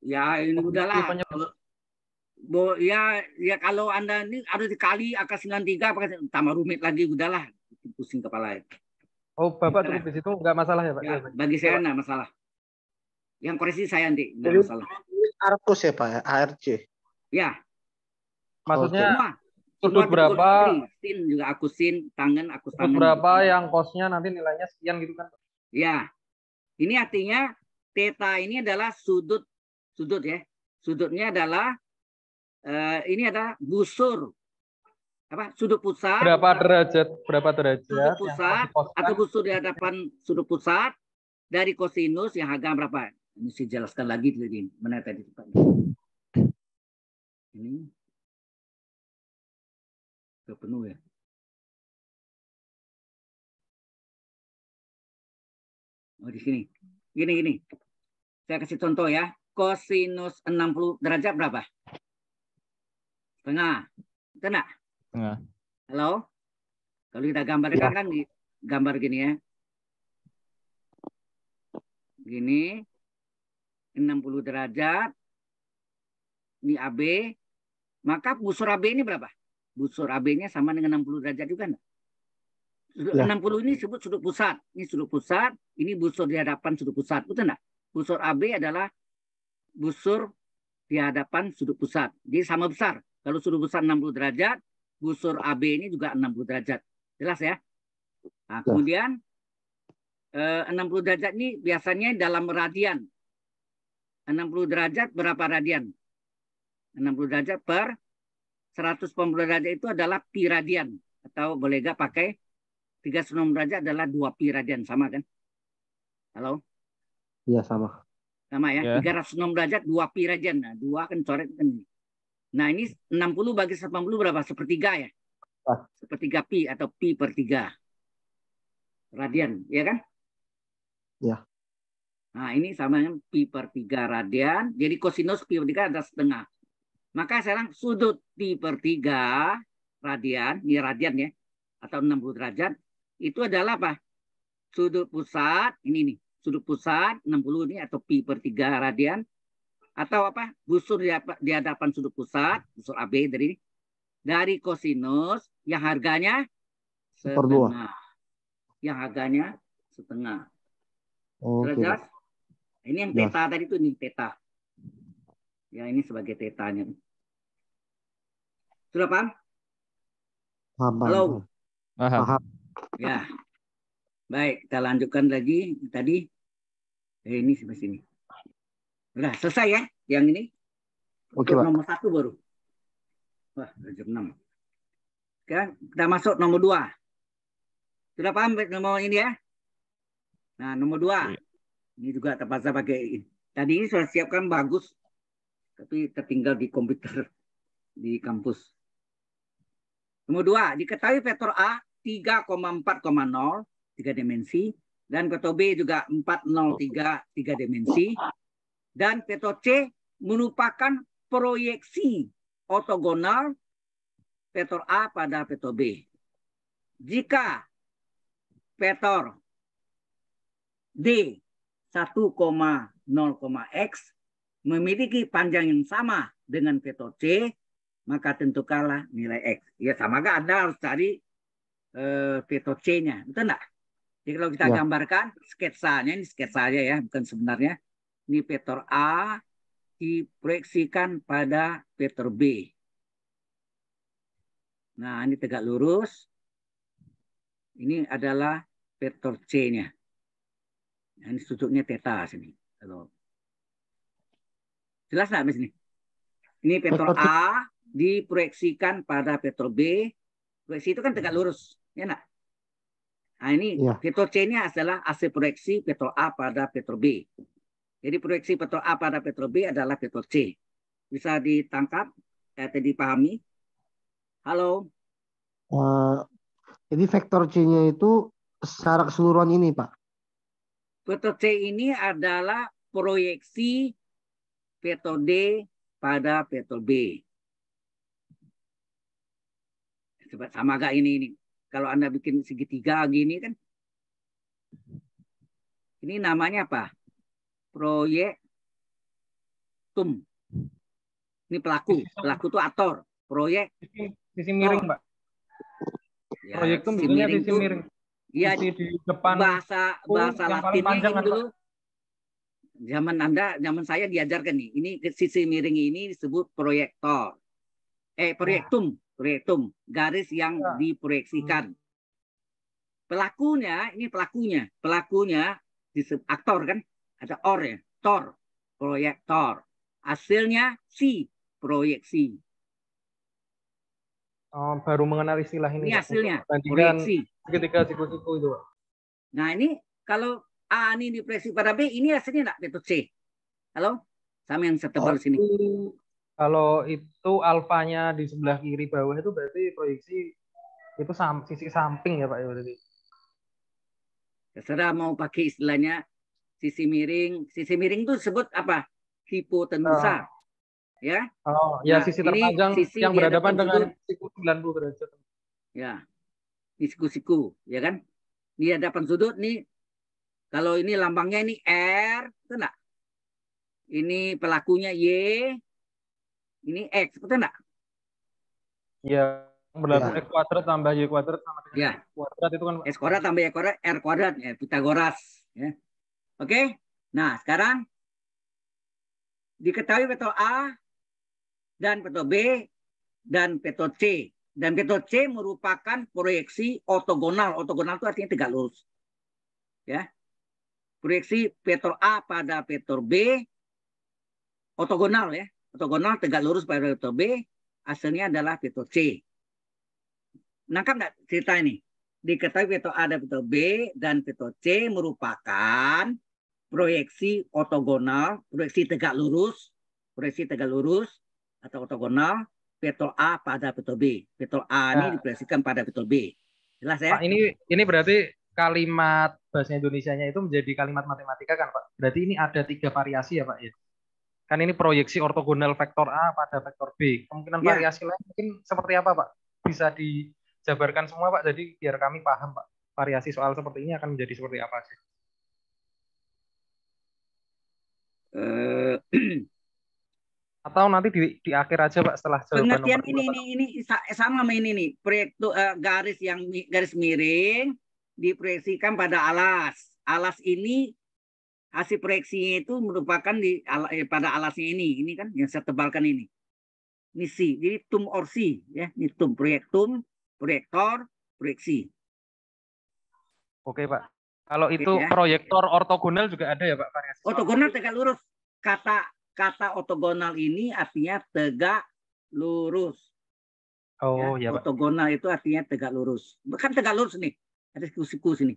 Ya, ini oh, udahlah. Iya, bo, ya, ya kalau Anda ini harus dikali akar sembilan tiga pakai tambah rumit lagi udahlah. Pusing kepala. Ya. Oh, Bapak cukup gitu di situ nggak masalah ya, Pak? Ya, iya, bagi saya nggak masalah. Yang koreksi saya nanti. Jadi, salah. Arkus ya Pak, ARC. Ya. Maksudnya sudut berapa? Sin juga aku sin, tangan aku tangan. berapa yang kosnya nanti nilainya sekian gitu kan? Ya. Ini artinya teta ini adalah sudut sudut ya. Sudutnya adalah uh, ini ada busur apa sudut pusat berapa derajat berapa derajat sudut pusat atau busur di hadapan sudut pusat dari kosinus yang harga berapa ini saya jelaskan lagi tadi, mana tadi tempat Ini sudah penuh ya. Oh di sini. Gini gini. Saya kasih contoh ya. Kosinus 60 derajat berapa? Tengah. Tengah. Tengah. Halo. Kalau kita gambarkan ya. kan gambar gini ya. Gini, 60 derajat ini AB, maka busur AB ini berapa? Busur AB-nya sama dengan 60 derajat juga enggak? Sudut 60 ini disebut sudut pusat. Ini sudut pusat, ini busur di hadapan sudut pusat. Betul enggak? Busur AB adalah busur di hadapan sudut pusat. Jadi sama besar. Kalau sudut pusat 60 derajat, busur AB ini juga 60 derajat. Jelas ya? Nah, kemudian 60 eh, derajat ini biasanya dalam radian. 60 derajat berapa radian? 60 derajat per 180 derajat itu adalah pi radian. Atau boleh nggak pakai 36 derajat adalah 2 pi radian. Sama kan? Halo? Iya sama. Sama ya? ya. 306 derajat 2 pi radian. Nah, 2 kan coret kan. Nah ini 60 bagi 80 berapa? Sepertiga ya? Ah. Sepertiga pi atau pi per 3. Radian, ya kan? Iya. Nah, ini sama dengan pi per 3 radian. Jadi kosinus pi per 3 adalah setengah. Maka sekarang sudut pi per 3 radian, ini radian ya, atau 60 derajat, itu adalah apa? Sudut pusat, ini nih, sudut pusat 60 ini atau pi per 3 radian, atau apa busur di, hadapan sudut pusat, busur AB dari ini, dari kosinus yang harganya setengah. Yang harganya setengah. Oh, Oke. Okay. Ini yang teta nah. ya. tadi tuh nih teta. Ya ini sebagai tetanya. Sudah paham? Paham. Halo. Paham. Ya. Baik, kita lanjutkan lagi tadi. Eh, ini sebelah sini. Sudah selesai ya yang ini. Oke, nomor satu baru. Wah, jam enam. Sekarang kita masuk nomor dua. Sudah paham nomor ini ya? Nah, nomor dua. Iya. Ini juga terpaksa pakai. Tadi ini sudah siapkan bagus, tapi tertinggal di komputer di kampus. Nomor dua, diketahui vektor A 3,4,0, tiga dimensi, dan vektor B juga 403, tiga dimensi, dan vektor C merupakan proyeksi ortogonal vektor A pada vektor B. Jika vektor D 1,0x memiliki panjang yang sama dengan vektor C, maka tentu kalah nilai X. Ya sama kan Anda harus cari eh, vektor C-nya. Betul enggak? Jadi kalau kita ya. gambarkan sketsanya, ini sketsa aja ya, bukan sebenarnya. Ini vektor A diproyeksikan pada vektor B. Nah, ini tegak lurus. Ini adalah vektor C-nya. Ini sudutnya teta sini. Halo. jelas nggak mas ini? Ini petrol A diproyeksikan pada petrol B. Proyeksi itu kan tegak hmm. lurus, ya nak? Nah ini ya. petrol C-nya adalah hasil proyeksi petrol A pada petrol B. Jadi proyeksi petrol A pada petrol B adalah petrol C. Bisa ditangkap atau dipahami? Halo. Uh, jadi vektor C-nya itu secara keseluruhan ini, Pak. Peto C ini adalah proyeksi peto D pada peto B. Coba sama gak ini ini? Kalau Anda bikin segitiga gini kan. Ini namanya apa? Proyek tum. Ini pelaku. Pelaku itu aktor. Proyek. Sisi miring, Pak. Ya, Proyektum sisi miring. Sisi miring. Iya di depan bahasa bahasa Latinnya itu dulu. Zaman Anda, zaman saya diajarkan nih. Ini sisi miring ini disebut proyektor. Eh ya. proyektum, proyektum, garis yang ya. diproyeksikan. Pelakunya, ini pelakunya. Pelakunya disebut aktor kan? Ada or ya, tor, proyektor. Hasilnya si, proyeksi um, baru mengenal istilah ini. Ini hasilnya. Bandingkan ketika siku-siku itu. Nah ini kalau A ini depresi pada B, ini hasilnya enggak itu C. Halo? Sama yang setebal oh, sini. Kalau itu alfanya di sebelah kiri bawah itu berarti proyeksi itu sam sisi samping ya Pak ya berarti. Terserah mau pakai istilahnya sisi miring. Sisi miring itu sebut apa? Hipotenusa. Uh, ya. Oh, ya nah, sisi terpanjang sisi yang berhadapan dengan siku 90 derajat. Ya. Di siku-siku, ya kan? Di hadapan sudut nih kalau ini lambangnya ini R, betul enggak? Ini pelakunya Y, ini X, betul enggak? Ya, berlaku ya. X kuadrat tambah Y kuadrat sama dengan ya. kuadrat itu kan X kuadrat tambah Y kuadrat R kuadrat ya Pitagoras ya. Oke. Nah, sekarang diketahui betul A dan peto B dan peto C. Dan peto C merupakan proyeksi ortogonal. Ortogonal itu artinya tegak lurus. Ya. Proyeksi vektor A pada vektor B ortogonal ya. Ortogonal tegak lurus pada vektor B hasilnya adalah vektor C. Nangkap nggak cerita ini? Diketahui vektor A dan vektor B dan vektor C merupakan proyeksi ortogonal, proyeksi tegak lurus, proyeksi tegak lurus atau ortogonal petol A pada petol B. Petol A nah. ini pada petol B. Jelas ya? Pak, ini ini berarti kalimat bahasa Indonesianya itu menjadi kalimat matematika kan Pak? Berarti ini ada tiga variasi ya Pak ya? Kan ini proyeksi ortogonal vektor A pada vektor B. Kemungkinan ya. variasi lain mungkin seperti apa Pak? Bisa dijabarkan semua Pak, jadi biar kami paham Pak. Variasi soal seperti ini akan menjadi seperti apa sih? Eh, [CLEARS THROAT] atau nanti di, di akhir aja pak setelah pengertian ini ini ini sama ini nih proyek uh, garis yang garis miring diproyeksikan pada alas alas ini hasil proyeksinya itu merupakan di eh, pada alasnya ini ini kan yang saya tebalkan ini misi jadi tum orsi ya ini tum proyektum proyektor proyeksi oke pak kalau itu ya. proyektor ortogonal juga ada ya pak variasi ortogonal tegak lurus kata kata otogonal ini artinya tegak lurus. Oh ya. ya ortogonal itu artinya tegak lurus. Bukan tegak lurus nih. Ada siku-siku sini.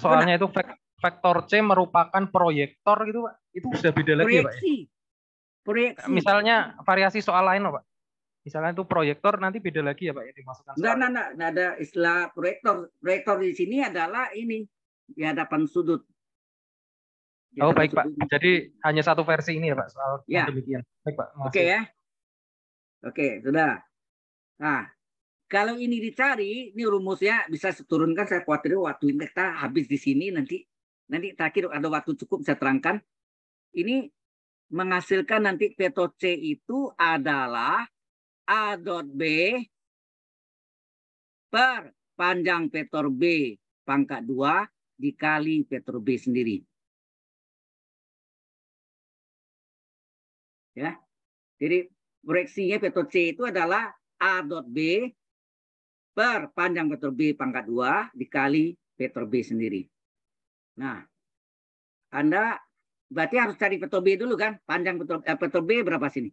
Soalnya itu vektor C merupakan proyektor gitu Pak. Itu sudah beda lagi Pak. Ya? Proyeksi. Misalnya variasi soal lain Pak. Misalnya itu proyektor nanti beda lagi ya Pak yang dimasukkan. Enggak, enggak, enggak, enggak ada istilah proyektor. Proyektor di sini adalah ini di hadapan sudut. Oh baik gitu. baik Pak. Jadi hanya satu versi ini ya Pak soal ya. demikian. Baik Pak. Oke okay, ya. Oke okay, sudah. Nah kalau ini dicari, ini rumusnya bisa turunkan. Saya khawatir waktu ini kita habis di sini nanti nanti terakhir ada waktu cukup saya terangkan. Ini menghasilkan nanti P C itu adalah A dot B per panjang vektor B pangkat 2 dikali vektor B sendiri. ya. Jadi proyeksinya vektor C itu adalah A dot B per panjang vektor B pangkat 2 dikali vektor B sendiri. Nah, Anda berarti harus cari vektor B dulu kan? Panjang vektor, eh, B berapa sini?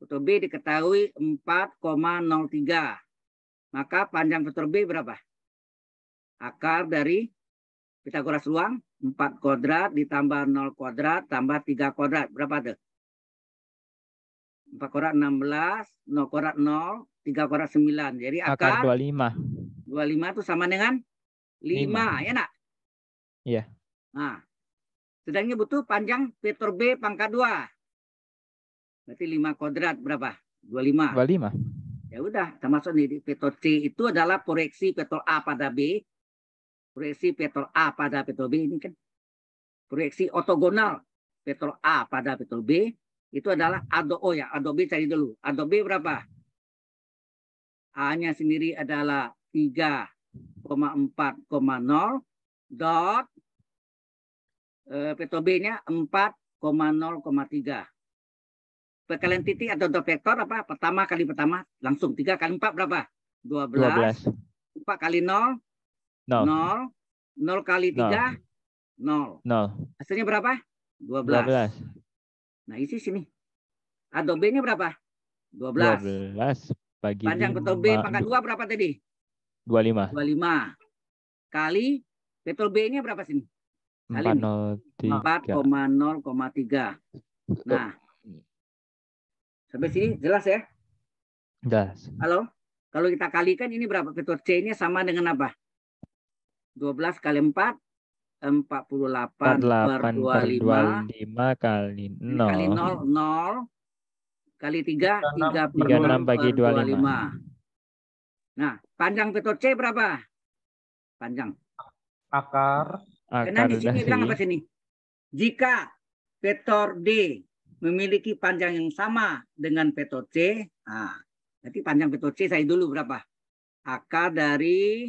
Vektor B diketahui 4,03. Maka panjang vektor B berapa? Akar dari Pitagoras ruang 4 kuadrat ditambah 0 kuadrat tambah 3 kuadrat. Berapa tuh? 4 korat 16, 0 korat 0, 3 korat 9. Jadi akar, akar 25. 25 itu sama dengan 5, 5. ya nak? Iya. Nah, sedangnya butuh panjang vektor B pangkat 2. Berarti 5 kuadrat berapa? 25. 25. Ya udah, termasuk nih vektor C itu adalah proyeksi vektor A pada B. Proyeksi vektor A pada vektor B ini kan proyeksi ortogonal vektor A pada vektor B itu adalah ADO oh ya. Adobe cari dulu. Adobe berapa? A-nya sendiri adalah 3,4,0 dot eh, b nya 4,0,3. Perkalian titik atau dot vektor apa? Pertama kali pertama langsung. 3 kali 4 berapa? 12. 12. 4 kali 0? 0. 0. 0 kali 3? 0. 0. 0. Hasilnya berapa? 12. 12. Nah, isi sini. A atau B-nya berapa? 12. 12 bagi Panjang petol B pangkat 2 berapa tadi? 25. 25. Kali petol B-nya berapa sini? Kali 4,0,3. Nah, sampai sini jelas ya? Jelas. Halo? Kalau kita kalikan ini berapa? Vektor C-nya sama dengan apa? 12 kali 4 48, 48 per 25, per 25 kali 0. Kali 0, 0. Kali 3, 36, 36 bagi 25. 25. Nah, panjang vektor C berapa? Panjang. Akar. Akar Karena di sini bilang apa sini? Jika vektor D memiliki panjang yang sama dengan vektor C, nah, berarti panjang vektor C saya dulu berapa? Akar dari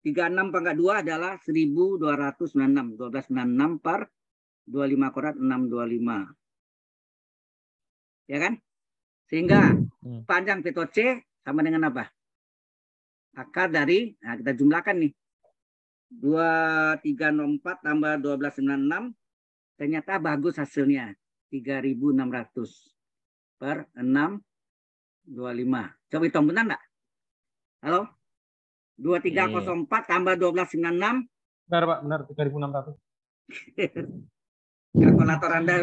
36 pangkat 2 adalah 1296. 1296 per 25 korat 625. Ya kan? Sehingga hmm. panjang P C sama dengan apa? Akar dari, nah kita jumlahkan nih. 2304 tambah 1296. Ternyata bagus hasilnya. 3600 per 625. Coba hitung benar enggak? Halo? 2304 iya, iya. empat tambah 1296. Benar Pak, benar 3600. Kalkulator Anda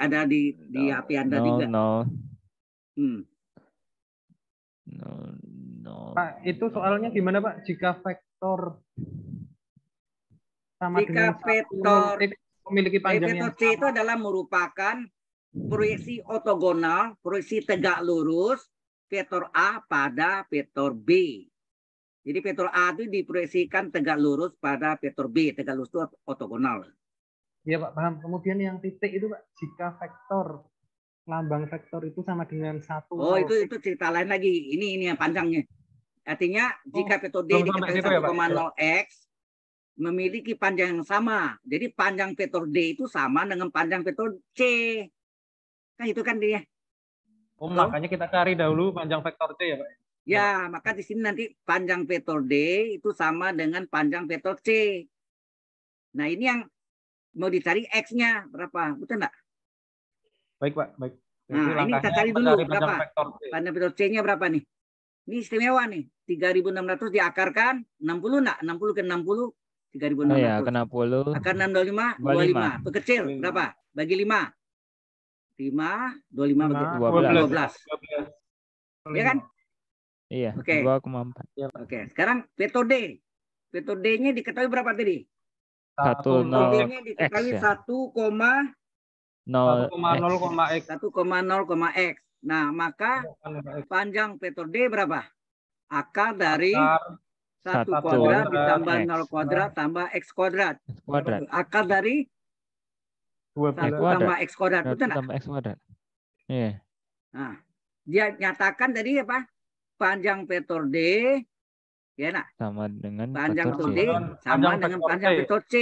ada di no, di HP Anda no, juga. No. Hmm. No, no. Pak, itu soalnya gimana Pak? Jika vektor sama Jika dengan vektor memiliki panjang C itu adalah merupakan proyeksi ortogonal, proyeksi tegak lurus vektor A pada vektor B. Jadi vektor A itu diproyeksikan tegak lurus pada vektor B, tegak lurus itu ortogonal. Iya Pak, paham. Kemudian yang titik itu Pak, jika vektor lambang vektor itu sama dengan satu. Oh itu itu cerita lain lagi. Ini ini yang panjangnya. Artinya jika vektor oh, D diketahui 1,0x ya, x memiliki panjang yang sama. Jadi panjang vektor D itu sama dengan panjang vektor C. Kan itu kan dia. Oh, makanya kita cari dahulu panjang vektor C ya, Pak. Ya, nah. maka di sini nanti panjang vektor D itu sama dengan panjang vektor C. Nah, ini yang mau dicari X-nya berapa? Betul enggak? Baik, Pak. Baik. nah, ini kita cari dulu berapa? Panjang vektor C. nya berapa nih? Ini istimewa nih. 3600 diakarkan 60 enggak? 60 ke 60 3600. Oh ya, ke 60. Akar 625 25. 25. Pekecil berapa? Bagi 5. 5 25 bagi 12. 12. 12. 12. Ya kan? Iya, Oke. Okay. Iya, 2,4. Oke, okay. sekarang metode. Metodenya diketahui berapa tadi? 1 Metodenya diketahui ya. satu koma nol koma x. Nah, satu koma koma nol x. Nah, maka panjang metode berapa? Akar dari satu kuadrat ditambah nol kuadrat tambah x kuadrat. Akar dari satu tambah x kuadrat. Betul tambah x kuadrat. Iya. Nah, dia nyatakan tadi apa? panjang vektor D ya nak sama dengan panjang vektor D sama dengan panjang vektor C.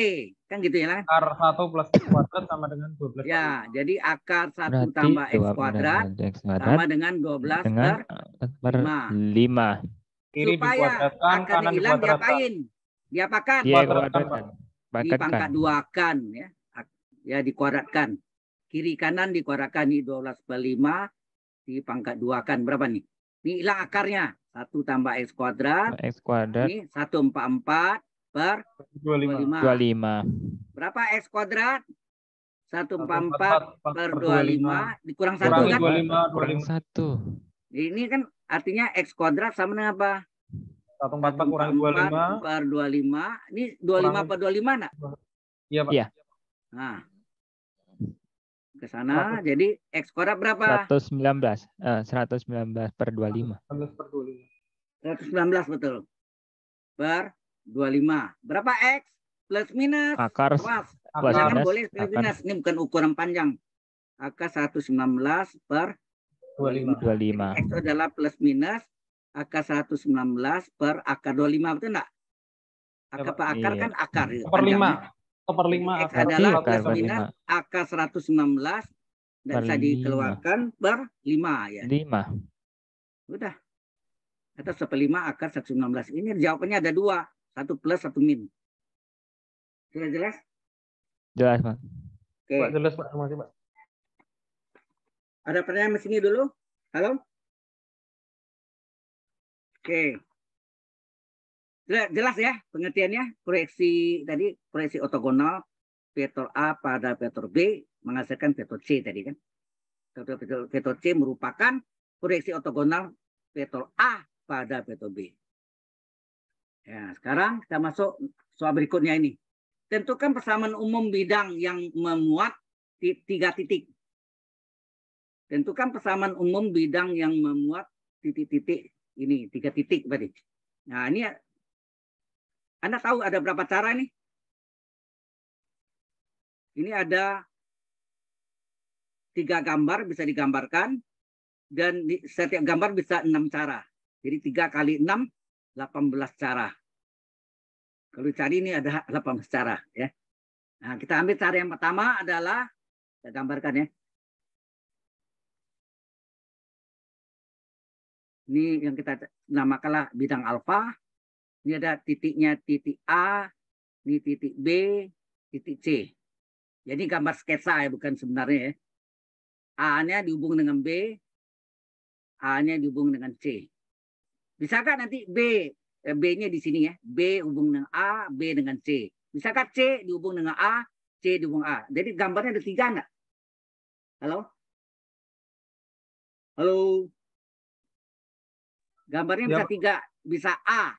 kan gitu ya kan akar satu plus x kuadrat sama dengan dua belas ya jadi akar satu tambah x kuadrat sama dengan dua belas ya. Ya, per lima kiri dikuadratkan kanan dikuadratkan diapakan di dipangkat dua kan ya ya dikuadratkan kiri kanan dikuadratkan di belas per di pangkat dua kan berapa nih Nilai akarnya. 1 tambah X kuadrat. X kuadrat. Ini 144 per 25. 25. Berapa X kuadrat? 144 per 25. Dikurang 1 kan? 25, Kurang 1. Ini kan artinya X kuadrat sama dengan apa? 144 kurang 25. per 25. Ini 25 kurang... per 25 enggak? Iya, Pak. Iya. Nah, ke sana. Jadi X kuadrat berapa? 119. Eh, 119 per 25. 119 per 25. 119 betul. Per 25. Berapa X? Plus minus. Akar. Awas. Plus Jangan minus, boleh plus akar. minus. Ini bukan ukuran panjang. Akar 119 per 25. 25. X adalah plus minus. Akar 119 per akar 25. Betul enggak? Akar iya, per akar iya. kan akar. Ya, per 5 per 5 X adalah per 5. AK 116 dan per bisa dikeluarkan per 5 ya. 5. Udah. Atau 1 per 5 akar 116. Ini jawabannya ada dua. Satu plus, satu min. Sudah jelas? Jelas, Pak. Oke. Pak, jelas, Pak. Terima kasih, Pak. Ada pertanyaan di sini dulu? Halo? Oke. Okay jelas ya pengertiannya proyeksi tadi proyeksi ortogonal vektor A pada vektor B menghasilkan vektor C tadi kan. Vektor C merupakan proyeksi ortogonal vektor A pada vektor B. Ya, sekarang kita masuk soal berikutnya ini. Tentukan persamaan umum bidang yang memuat tiga titik. Tentukan persamaan umum bidang yang memuat titik-titik ini, tiga titik berarti. Nah, ini anda tahu ada berapa cara nih? Ini ada tiga gambar bisa digambarkan dan setiap gambar bisa enam cara. Jadi tiga kali enam, 18 cara. Kalau cari ini ada 18 cara ya. Nah, kita ambil cara yang pertama adalah saya gambarkan ya. Ini yang kita namakanlah bidang alfa, ini ada titiknya titik A, ini titik B, titik C. Jadi gambar sketsa ya, bukan sebenarnya ya. A-nya dihubung dengan B, A-nya dihubung dengan C. Bisakah nanti B, eh, B-nya di sini ya, B hubung dengan A, B dengan C. Bisakah C dihubung dengan A, C dihubung A. Jadi gambarnya ada tiga enggak? Halo? Halo? Gambarnya ya. bisa tiga, bisa A,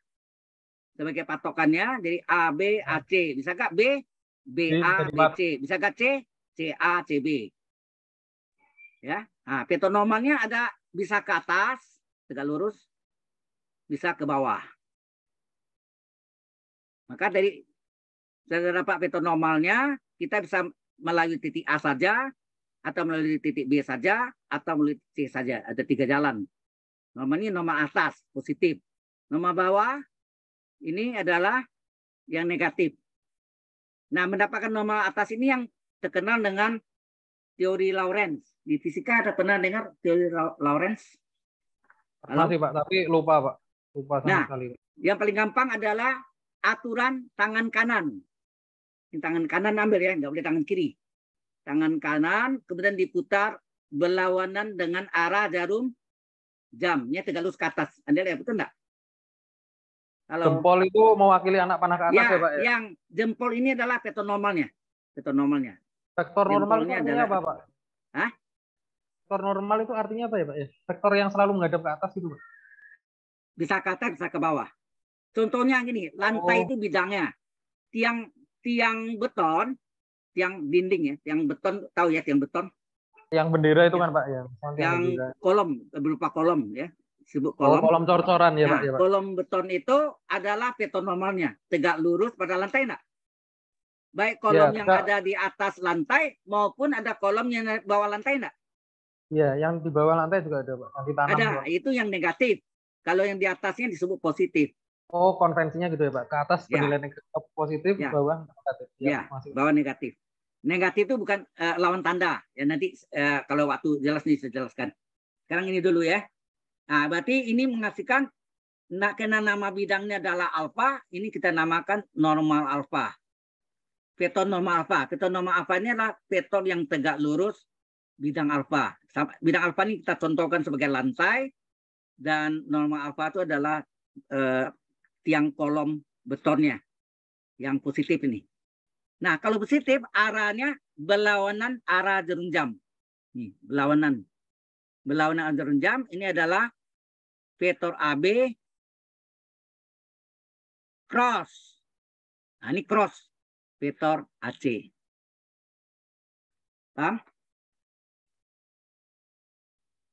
sebagai patokannya jadi A B A C bisa nggak B B A B C bisa nggak C C A C B ya nah, petonomalnya ada bisa ke atas tegak lurus bisa ke bawah maka dari saya dapat petonomalnya kita bisa melalui titik A saja atau melalui titik B saja atau melalui C saja ada tiga jalan nomor ini nomor atas positif nomor bawah ini adalah yang negatif. Nah, mendapatkan normal atas ini yang terkenal dengan teori Lawrence. Di fisika pernah dengar teori Lawrence? Halo? Masih, Pak, tapi lupa, Pak. Lupa sama nah, sekali. Yang paling gampang adalah aturan tangan kanan. Ini tangan kanan ambil ya, nggak boleh tangan kiri. Tangan kanan kemudian diputar berlawanan dengan arah jarum jamnya tegak lurus ke atas. Anda lihat betul nggak? Halo. jempol itu mewakili anak panah ke atas ya, ya Pak? Ya? Yang jempol ini adalah peto normalnya. Sektor normalnya. Sektor normal itu artinya adalah, apa Pak? Hah? Sektor normal itu artinya apa ya Pak? Sektor ya? yang selalu menghadap ke atas itu Pak? Bisa ke atas, bisa ke bawah. Contohnya gini, lantai oh. itu bidangnya. Tiang tiang beton, tiang dinding ya, tiang beton tahu ya tiang beton? Yang bendera itu ya. kan Pak ya? Yang, yang kolom berupa kolom ya, sibuk oh, kolom. Kolom cor-coran ya, nah, ya, Pak, Kolom beton itu adalah beton normalnya, tegak lurus pada lantai enggak? Baik kolom ya, yang kita... ada di atas lantai maupun ada kolom yang bawah lantai enggak? Iya, yang di bawah lantai juga ada, Pak. Yang tanam, Ada, Pak. itu yang negatif. Kalau yang di atasnya disebut positif. Oh, konvensinya gitu ya, Pak. Ke atas ya. penilaian negatif, positif, ya. bawah negatif. Ya, ya. bawah negatif. Negatif itu bukan uh, lawan tanda. Ya nanti uh, kalau waktu jelas nih saya jelaskan. Sekarang ini dulu ya. Nah, berarti ini menghasilkan nah, karena nama bidangnya adalah alfa, ini kita namakan normal alfa. Vetor normal alfa. Vetor normal alfa ini adalah vetor yang tegak lurus bidang alfa. Bidang alfa ini kita contohkan sebagai lantai dan normal alfa itu adalah eh, tiang kolom betonnya yang positif ini. Nah, kalau positif arahnya berlawanan arah jarum jam. Nih, berlawanan berlawanan antarun jam ini adalah vektor AB cross. Nah, ini cross vektor AC. Paham?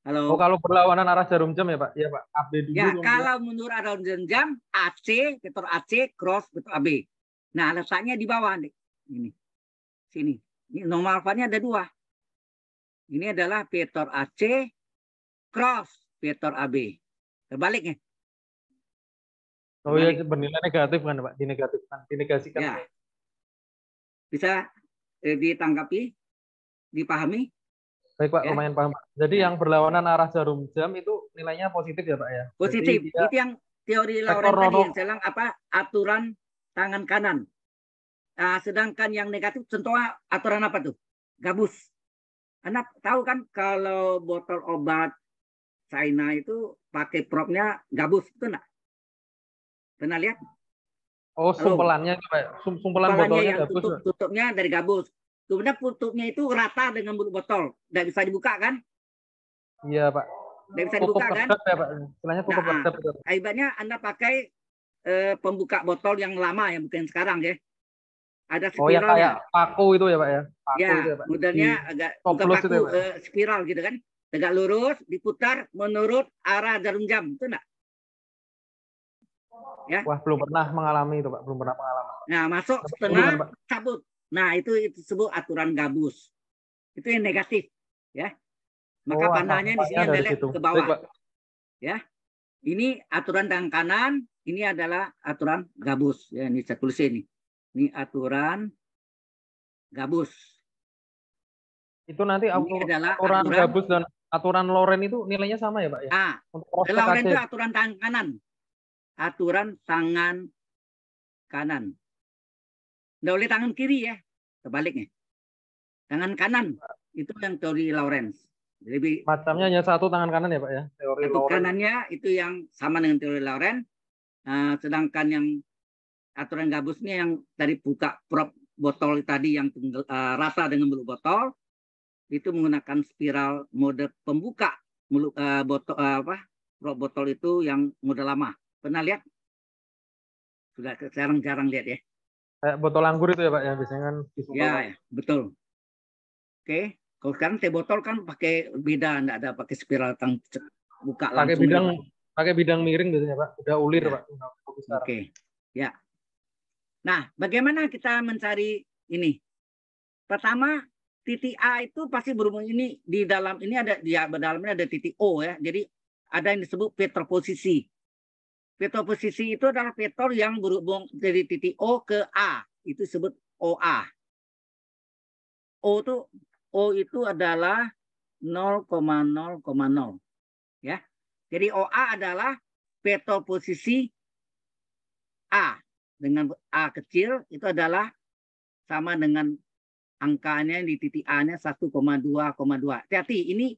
Halo. Oh, kalau perlawanan arah jarum jam ya, Pak? Ya, Pak. AB dulu. Ya, kalau mundur menurut arah jarum jam, AC, vektor AC cross vektor AB. Nah, alasannya di bawah nih. Ini. Sini. Ini nomor alfanya ada dua. Ini adalah vektor AC Cross vektor AB. Terbaliknya. Oh iya bernilai negatif kan Pak? Dinegatifkan, dinegasikan. Ya. Bisa eh, ditangkapi, dipahami? Baik Pak, ya. lumayan paham Pak. Jadi ya. yang berlawanan arah jarum jam itu nilainya positif ya Pak ya? Positif. Jadi, itu yang teori Laurent tadi yang saya bilang apa? Aturan tangan kanan. Nah, sedangkan yang negatif contohnya aturan apa tuh? Gabus. anak tahu kan kalau botol obat China itu pakai propnya gabus itu enggak? Pernah lihat? Oh, sumpelannya coba. Sum sumpelan botolnya yang gabus. Tutup, tutupnya dari gabus. Kemudian tutupnya itu rata dengan botol. Enggak bisa dibuka kan? Iya, Pak. Enggak bisa dibuka kan? Ya, Pak. Sebenarnya tutup nah, ah. tetap, betul. Akibatnya Anda pakai eh, pembuka botol yang lama ya, bukan sekarang ya. Ada spiral. Oh ya, kayak paku itu ya, Pak ya. Paku ya, itu ya, Pak. Modelnya agak bukan paku, ya, ya. eh, spiral gitu kan tegak lurus, diputar menurut arah jarum jam. Itu enggak? Ya. Wah, belum pernah mengalami itu, Pak. Belum pernah mengalami. Nah, masuk setengah cabut. Nah, itu, itu disebut aturan gabus. Itu yang negatif, ya. Maka oh, panahnya di sini adalah ke bawah. Baik, ya. Ini aturan tangan kanan, ini adalah aturan gabus. Ya, ini saya tulis ini. Ini aturan gabus. Itu nanti adalah aturan, aturan gabus dan aturan Loren itu nilainya sama ya, Pak ya? Ah, untuk Loren itu aturan tangan kanan. Aturan tangan kanan. Nggak boleh tangan kiri ya, sebaliknya. Tangan kanan itu yang teori Lawrence. Lebih macamnya hanya satu tangan kanan ya, Pak ya? Teori satu kanannya itu yang sama dengan teori Lawrence. Uh, ah, sedangkan yang aturan gabusnya yang dari buka prop botol tadi yang uh, rata dengan bulu botol itu menggunakan spiral mode pembuka mulu, uh, eh, botol uh, eh, apa botol itu yang mode lama. Pernah lihat? Sudah jarang-jarang lihat ya. Eh, botol anggur itu ya Pak ya biasanya kan Ya, ya betul. Oke, kalau sekarang teh botol kan pakai beda, tidak ada pakai spiral tang buka pakai langsung. bidang ya, pakai bidang miring biasanya Pak, udah ulir ya. Pak. Oke. Okay. Ya. Nah, bagaimana kita mencari ini? Pertama, titik A itu pasti berhubung ini di dalam ini ada di dalamnya ada titik O ya. Jadi ada yang disebut petroposisi. Petroposisi itu adalah vektor yang berhubung dari titik O ke A. Itu disebut OA. O itu O itu adalah 0,0,0 ya. Jadi OA adalah petroposisi A dengan A kecil itu adalah sama dengan angkanya di titik A-nya 1,2,2. Hati-hati, ini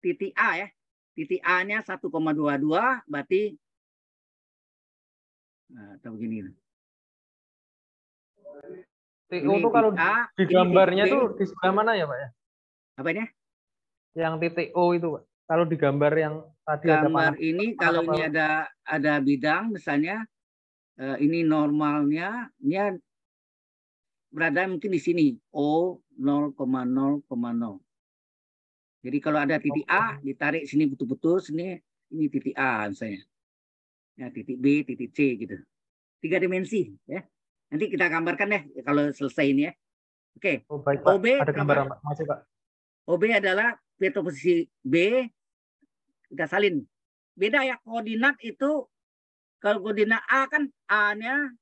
titik A ya. Titik A-nya 1,22 berarti nah, atau begini. TU itu kalau A, di gambarnya tuh di sebelah mana ya, Pak ya? Apa ini? Yang titik O itu, Pak. Kalau di gambar yang tadi gambar ada ini kalau ini ada ada bidang misalnya eh, ini normalnya ini berada mungkin di sini O 0,0,0. Jadi kalau ada titik A oh. ditarik sini betul-betul sini ini titik A misalnya. Ya, titik B, titik C gitu. Tiga dimensi ya. Nanti kita gambarkan ya kalau selesai ini ya. Oke. Okay. Oh, OB ada gambar. masih Pak. OB adalah vektor posisi B kita salin. Beda ya koordinat itu kalau koordinat A kan A-nya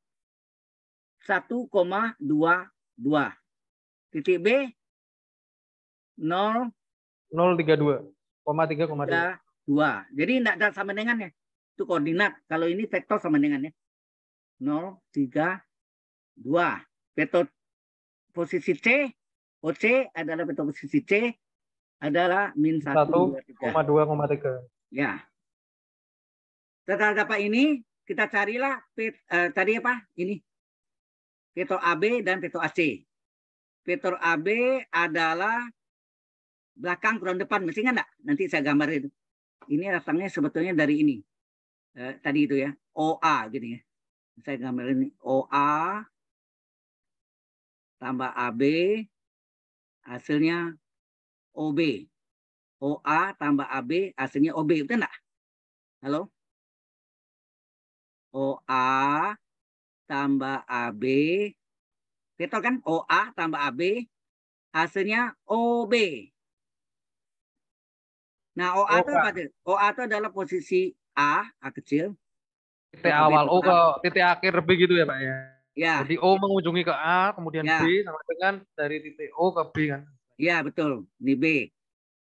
1,22. Titik B 0 032, 3,2. Jadi tidak ada sama dengan ya. Itu koordinat. Kalau ini vektor sama dengan ya. 0, 3, 2. Vektor posisi C, OC adalah vektor posisi C adalah min 1, 1 2, 3. 2,3. Ya. Setelah dapat ini, kita carilah, uh, tadi apa? Ini, fitur AB dan fitur AC. Fitur AB adalah belakang kurang depan, mesti enggak? Nanti saya gambar itu. Ini datangnya sebetulnya dari ini. Eh, tadi itu ya, OA gitu ya. Saya gambar ini OA tambah AB hasilnya OB. OA tambah AB hasilnya OB, betul enggak. Halo? OA tambah AB. betul kan OA tambah AB. Hasilnya OB. Nah OA itu apa OA itu adalah posisi A, A kecil. Titik awal O oh, ke titik akhir B gitu ya Pak ya? Ya. Jadi O mengunjungi ke A, kemudian ya. B sama dengan dari titik O ke B kan? Ya betul, ini B.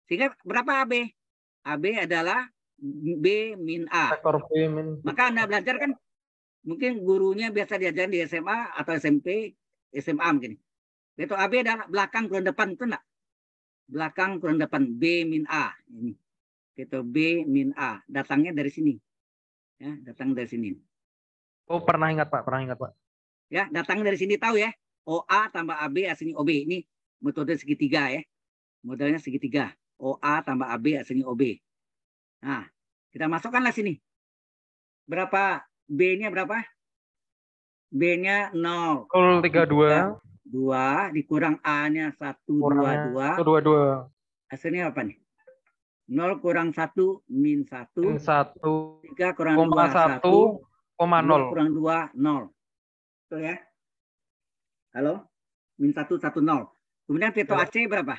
Sehingga berapa AB? AB adalah B min A. Vektor B min. Maka Anda belajar kan mungkin gurunya biasa diajarin di SMA atau SMP, SMA mungkin. Beto AB dan belakang kurang depan itu enggak? Belakang kurang depan B min A ini. Beto gitu, B min A datangnya dari sini. Ya, datang dari sini. Oh, pernah ingat Pak, pernah ingat Pak. Ya, datang dari sini tahu ya. OA tambah AB aslinya OB. Ini metode segitiga ya. Modelnya segitiga. OA tambah AB aslinya OB. Nah, kita masukkanlah sini. Berapa B-nya berapa? B-nya 0. 0, 3, 2. 2, dikurang A-nya 1, 2, 2. 1, 2, 2. Hasilnya apa nih? 0 kurang 1, min 1. Min 1. 3 kurang 2, 1. 1 0. kurang 2, 0. Betul ya? Halo? Min 1, 1, 0. Kemudian vektor AC ya. berapa?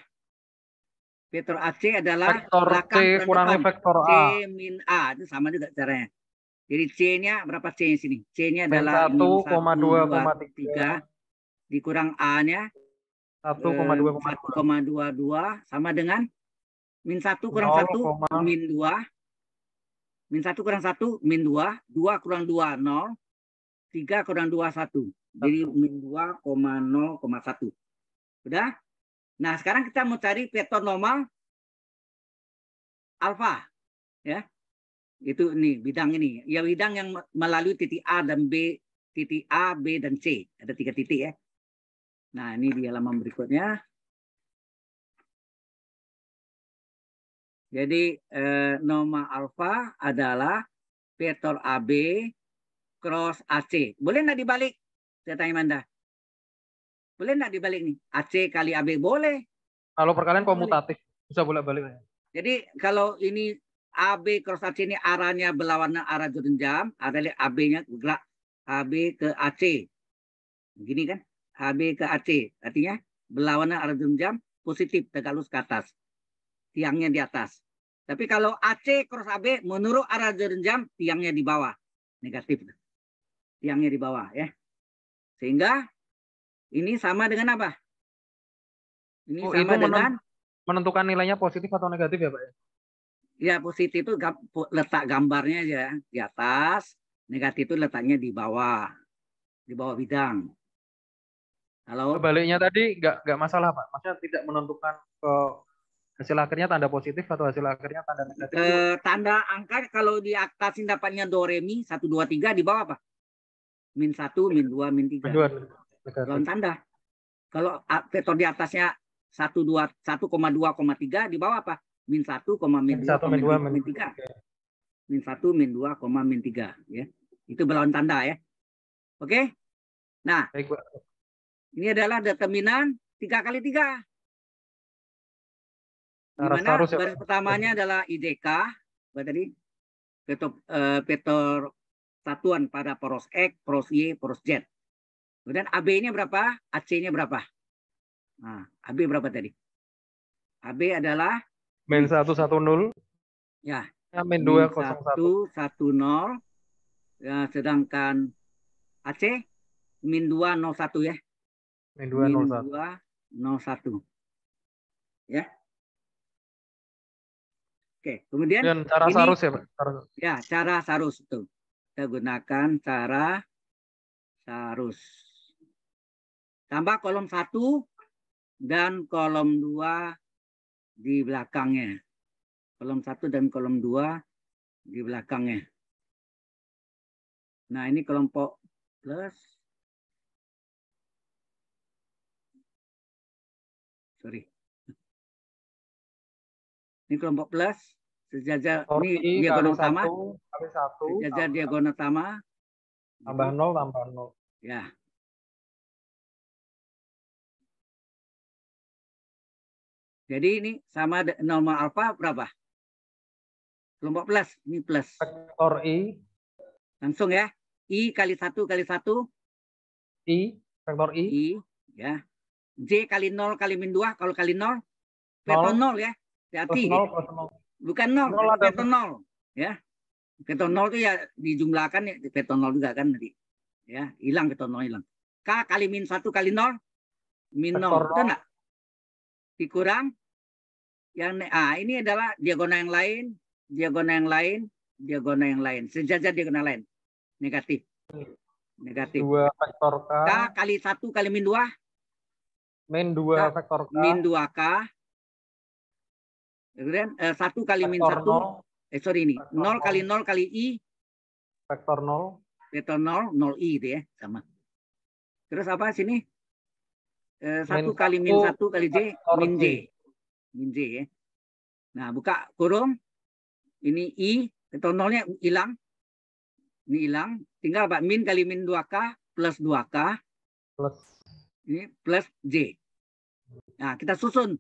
Vektor AC adalah vektor C kurang vektor A. C min A. Itu sama juga caranya. Jadi C-nya berapa C-nya sini? C-nya adalah 1,2,3 dikurang A-nya 1,2,2 eh, sama dengan min 1 kurang 0, 1 0. min 2 min 1 kurang 1 min 2 2 kurang 2 0 3 kurang 2 1 jadi min 2, 0, 1 udah nah sekarang kita mau cari vektor normal alfa ya itu ini bidang ini. Ya bidang yang melalui titik A dan B, titik A, B dan C. Ada tiga titik ya. Nah, ini di halaman berikutnya. Jadi eh, norma alfa adalah vektor AB cross AC. Boleh nggak dibalik? Saya tanya Manda. Boleh nggak dibalik nih? AC kali AB boleh. Kalau perkalian komutatif, bisa bolak-balik. Jadi kalau ini AB cross AC ini arahnya berlawanan arah genjam. Ada lihat AB-nya bergerak AB ke AC. Begini kan? AB ke AC. Artinya berlawanan arah jam positif tegak lurus ke atas. Tiangnya di atas. Tapi kalau AC cross AB menurut arah jam tiangnya di bawah. Negatif. Tiangnya di bawah ya. Sehingga ini sama dengan apa? Ini oh, sama dengan menentukan nilainya positif atau negatif ya, Pak? Ya? Ya positif itu letak gambarnya aja di atas, negatif itu letaknya di bawah, di bawah bidang. Kalau baliknya tadi nggak nggak masalah pak, maksudnya tidak menentukan ke hasil akhirnya tanda positif atau hasil akhirnya tanda negatif? Eh, tanda angka kalau di atas dapatnya do re mi satu dua tiga di bawah apa? Min satu, min dua, min tiga. Kalau tanda. Kalau vektor di atasnya satu dua satu koma dua koma tiga di bawah apa? min 1, min 2, min 2, min 3. Min 1, min 2, min 3. Ya. Itu berlawan tanda ya. Oke? Nah, Baik, ini adalah determinan 3 kali 3. Dimana ya, baris ya, pertamanya ya. adalah IDK, tadi petor, eh, petor satuan pada poros X, poros Y, poros Z. Kemudian AB-nya berapa? AC-nya berapa? Nah, AB berapa tadi? AB adalah Min 110. Ya. ya Min 201. 110. Ya, sedangkan Aceh min 201 ya. Min 201. Min 201. Ya. Oke, kemudian Dan cara ini, sarus ya, Pak. Cara... Ya, cara sarus itu. Kita gunakan cara sarus. Tambah kolom 1 dan kolom 2 di belakangnya. Kolom 1 dan kolom 2 di belakangnya. Nah, ini kelompok plus. Sorry. Ini kelompok plus. Sejajar Sorry, ini diagonal utama. Sejajar diagonal utama. Tambah 0, tambah 0. Ya. Jadi ini sama normal alfa berapa? Kelompok plus, ini plus. Vektor I. Langsung ya. I kali satu kali satu. I, vektor I. I, ya. J kali nol kali min dua. kalau kali 0, Platon 0 ya. Hati-hati. Bukan 0, vektor 0. Ya. Vektor 0 itu ya dijumlahkan ya, Platon 0 juga kan nanti. Ya, hilang vektor 0 hilang. K kali min satu kali nol. min nol. Betul enggak? dikurang yang ah ini adalah diagonal yang lain, diagonal yang lain, diagonal yang lain, sejajar diagonal lain. Negatif. Negatif. Dua vektor K. K kali satu kali min dua. Min dua K, vektor K. Min dua K. Kemudian eh, satu kali min satu. Eh sorry ini. Nol kali nol kali I. Vektor nol. Vektor nol, nol I itu ya. Sama. Terus apa sini? Eh, satu kali min satu kali j min j min j ya nah buka kurung ini i atau nolnya hilang ini hilang tinggal pak min kali min dua k plus dua k plus ini plus j nah kita susun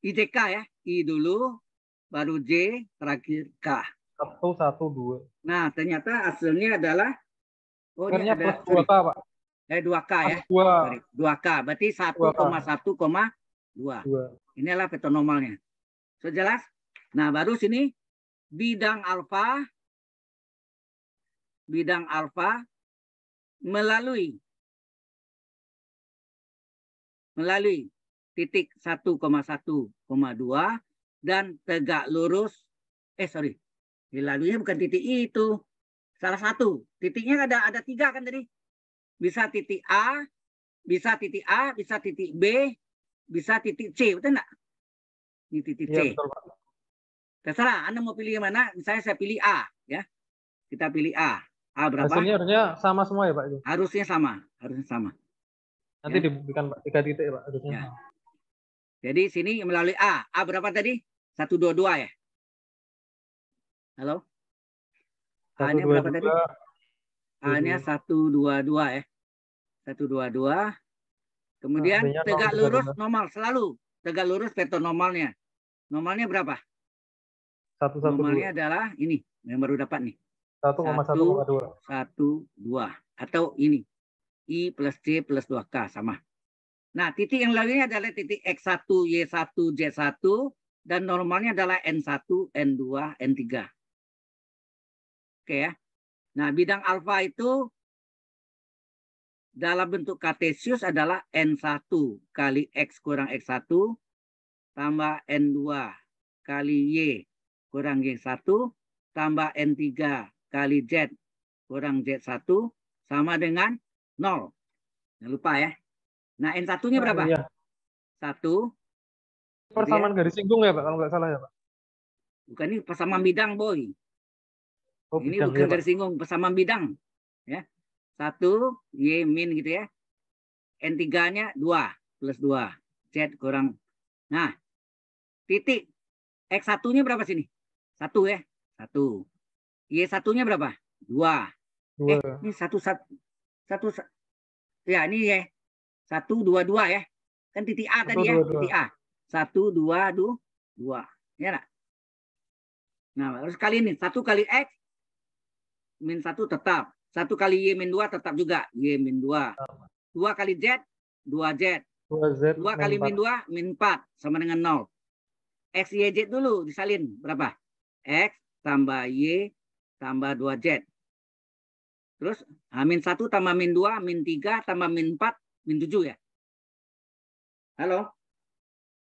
i IJK ya i dulu baru j terakhir k satu satu dua nah ternyata hasilnya adalah oh ternyata plus dua k pak eh 2K ya. 2. 2K. Berarti 1,1,2. Inilah petonomalnya. Sudah so, jelas? Nah, baru sini bidang alfa bidang alfa melalui melalui titik 1,1,2 dan tegak lurus eh sorry dilaluinya bukan titik itu salah satu titiknya ada ada tiga kan tadi bisa titik A, bisa titik A, bisa titik B, bisa titik C, betul enggak? Ini titik C. Ya, betul, Terserah, Anda mau pilih yang mana? Misalnya saya pilih A, ya. Kita pilih A. A berapa? Hasilnya harusnya sama semua ya, Pak? Harusnya sama, harusnya sama. Nanti ya. dibuktikan, Pak, tiga titik, Pak. Harusnya. Ya. Jadi sini melalui A. A berapa tadi? 122 ya? Halo? A-nya berapa tadi? hanya mm-hmm. satu dua dua ya. satu dua dua Kemudian nah, tegak normal, lurus normal selalu. Tegak lurus peto normalnya. Normalnya berapa? satu, Normalnya adalah ini yang baru dapat nih. satu satu dua. satu dua atau ini. I plus C plus dua k sama. Nah, titik yang lainnya adalah titik x satu y satu z satu dan normalnya adalah n satu n dua n tiga Oke ya. Nah, bidang alfa itu dalam bentuk kartesius adalah N1 kali X kurang X1 tambah N2 kali Y kurang Y1 tambah N3 kali Z kurang Z1 sama dengan 0. Jangan lupa ya. Nah, N1-nya berapa? Iya. 1. Persamaan garis singgung ya Pak, kalau nggak salah ya Pak? Bukan ini persamaan bidang, Boy. Oh, ini bidang, bukan ya, tersinggung singgung, persamaan bidang. Ya. Satu, Y min gitu ya. N3-nya 2, plus 2. Z kurang. Nah, titik. X1-nya berapa sini? Satu ya. Satu. Y nya berapa? Dua. Dua. Eh, ini satu, satu, satu, ya ini ya. Satu, dua, dua ya. Kan titik A tadi ya, titik A. Satu, dua, dua. dua. Ya nah. Nah, harus kali ini. Satu kali X, min satu tetap. satu kali Y min dua tetap juga. Y min dua, dua kali Z, dua z dua kali min dua min empat Sama dengan nol. X, Y, Z dulu disalin. Berapa? X tambah Y tambah dua z Terus H ah, min satu tambah min dua min tiga tambah min empat min tujuh ya? Halo?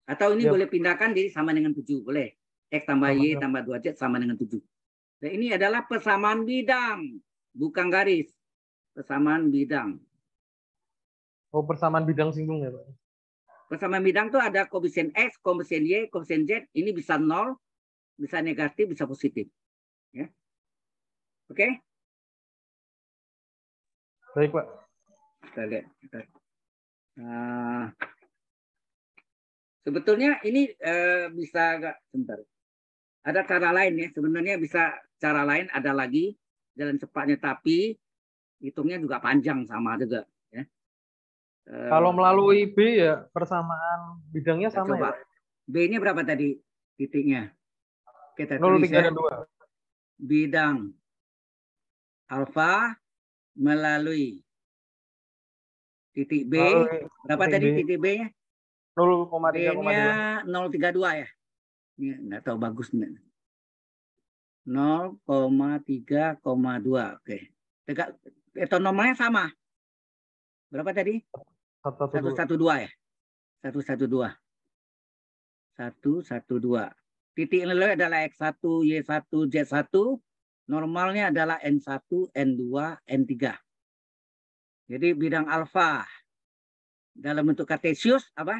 Atau ini ya. boleh pindahkan jadi sama dengan tujuh Boleh. X tambah Y tambah dua z sama dengan tujuh. Nah, ini adalah persamaan bidang, bukan garis. Persamaan bidang. Oh, persamaan bidang singgung ya, Pak? Persamaan bidang itu ada koefisien X, koefisien Y, koefisien Z. Ini bisa nol, bisa negatif, bisa positif. Ya. Oke? Okay? Baik, Pak. Kita lihat. Kita. Nah, sebetulnya ini eh, bisa agak sebentar. Ada cara lain ya, sebenarnya bisa cara lain ada lagi jalan cepatnya, tapi hitungnya juga panjang sama juga. Ya. Eh, Kalau melalui B ya persamaan bidangnya sama coba. ya? B-nya berapa tadi titiknya? Kita tulis ya. tiga ya. Bidang alfa melalui titik B. Melalui berapa titik tadi B. titik B-nya? 0,3 B-nya 032 ya? Ini nggak tahu bagus nih. 0,3,2. Oke. Dekat eh, itu nomornya sama. Berapa tadi? 112 ya. 112. 112. Titik nilai adalah X1, Y1, Z1. Normalnya adalah N1, N2, N3. Jadi bidang alfa dalam bentuk kartesius apa?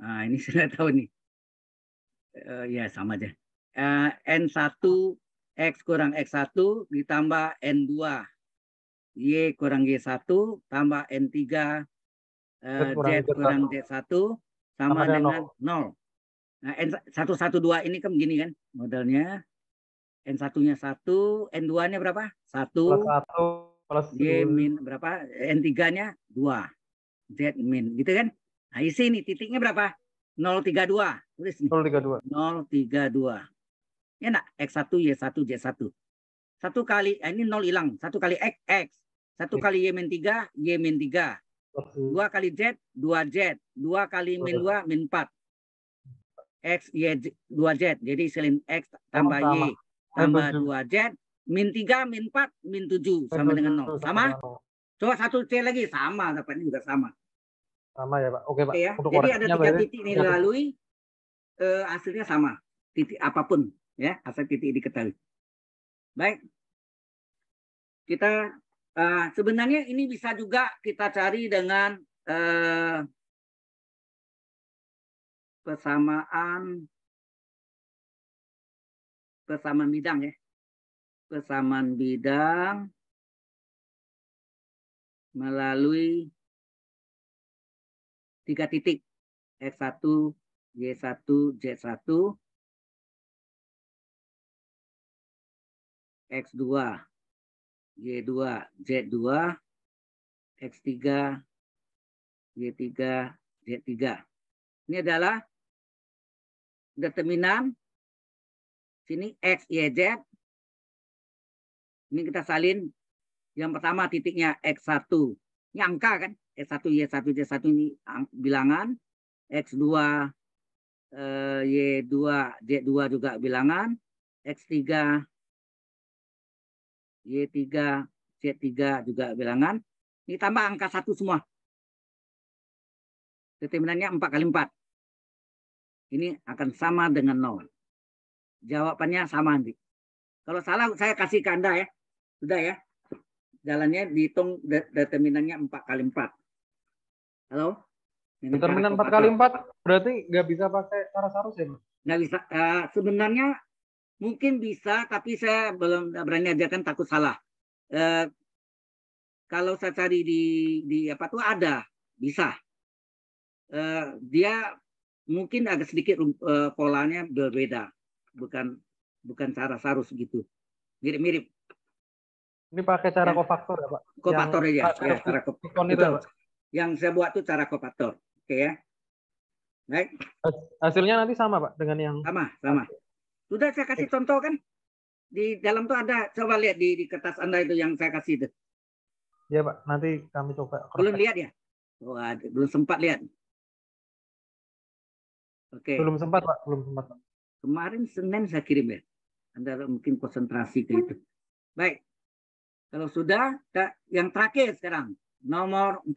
Nah, ini [LAUGHS] saya tahu nih. Uh, ya, sama aja. Uh, eh, N1 X kurang X1 ditambah N2. Y kurang Y1 tambah N3. Uh, Z kurang z kurang Z1 sama dengan 0. 0. Nah, n 1 1, 1, 2 ini kan begini kan modelnya. N1-nya 1, N2-nya berapa? 1. Plus 1 plus Y min berapa? N3-nya 2. Z min gitu kan? Nah, isi ini titiknya berapa? 032. Tulis nih. 032. 032. Ya enggak? X1, Y1, J1. Satu kali, eh, ini nol hilang. Satu kali X, X. Satu kali Y min 3, Y min 3. Dua kali Z, 2 Z. Dua kali min 2, min 4. X, Y, 2 Z. Jadi selain X tambah Y tambah 2 Z. Min 3, min 4, min 7. Sama dengan 0. Sama? Coba satu C lagi. Sama. Dapat ini juga sama. Sama ya Pak. Oke Pak. Ya. Untuk Jadi ada tiga titik ini dilalui, uh, hasilnya sama. Titik apapun ya, asal titik diketahui. Baik. Kita uh, sebenarnya ini bisa juga kita cari dengan uh, persamaan persamaan bidang ya. Persamaan bidang melalui tiga titik X1, Y1, Z1, X2, Y2, Z2, X3, Y3, Z3. Ini adalah determinan sini X, Y, Z. Ini kita salin yang pertama titiknya X1. Ini angka kan? S1, Y1, D1 ini bilangan, X2, Y2, D2 juga bilangan, X3, Y3, z 3 juga bilangan. Ini tambah angka 1 semua. Determinannya 4 kali 4. Ini akan sama dengan 0. Jawabannya sama nanti. Kalau salah saya kasih ke Anda ya. Sudah ya. Jalannya dihitung determinannya 4 kali 4. Halo? Determinan 4 kali 4 berarti nggak bisa pakai cara sarus ya, Nggak bisa. Uh, sebenarnya mungkin bisa, tapi saya belum berani ajarkan takut salah. Uh, kalau saya cari di di apa tuh ada, bisa. Uh, dia mungkin agak sedikit uh, polanya berbeda, bukan bukan cara sarus gitu. Mirip-mirip. Ini pakai cara iya. kofaktor ya, Pak? Kofaktor aja, iya, ya, cara kofaktor. Yang saya buat itu kopator. Oke okay, ya. Baik. Hasilnya nanti sama Pak dengan yang sama, sama. Sudah saya kasih contoh kan? Di dalam tuh ada coba lihat di, di kertas Anda itu yang saya kasih itu. Ya Pak, nanti kami coba. Belum lihat ya? Wah, belum sempat lihat. Oke. Okay. Belum sempat Pak, belum sempat. Pak. Kemarin Senin saya kirim ya. Anda mungkin konsentrasi ke itu. Baik. Kalau sudah, yang terakhir sekarang nomor 4.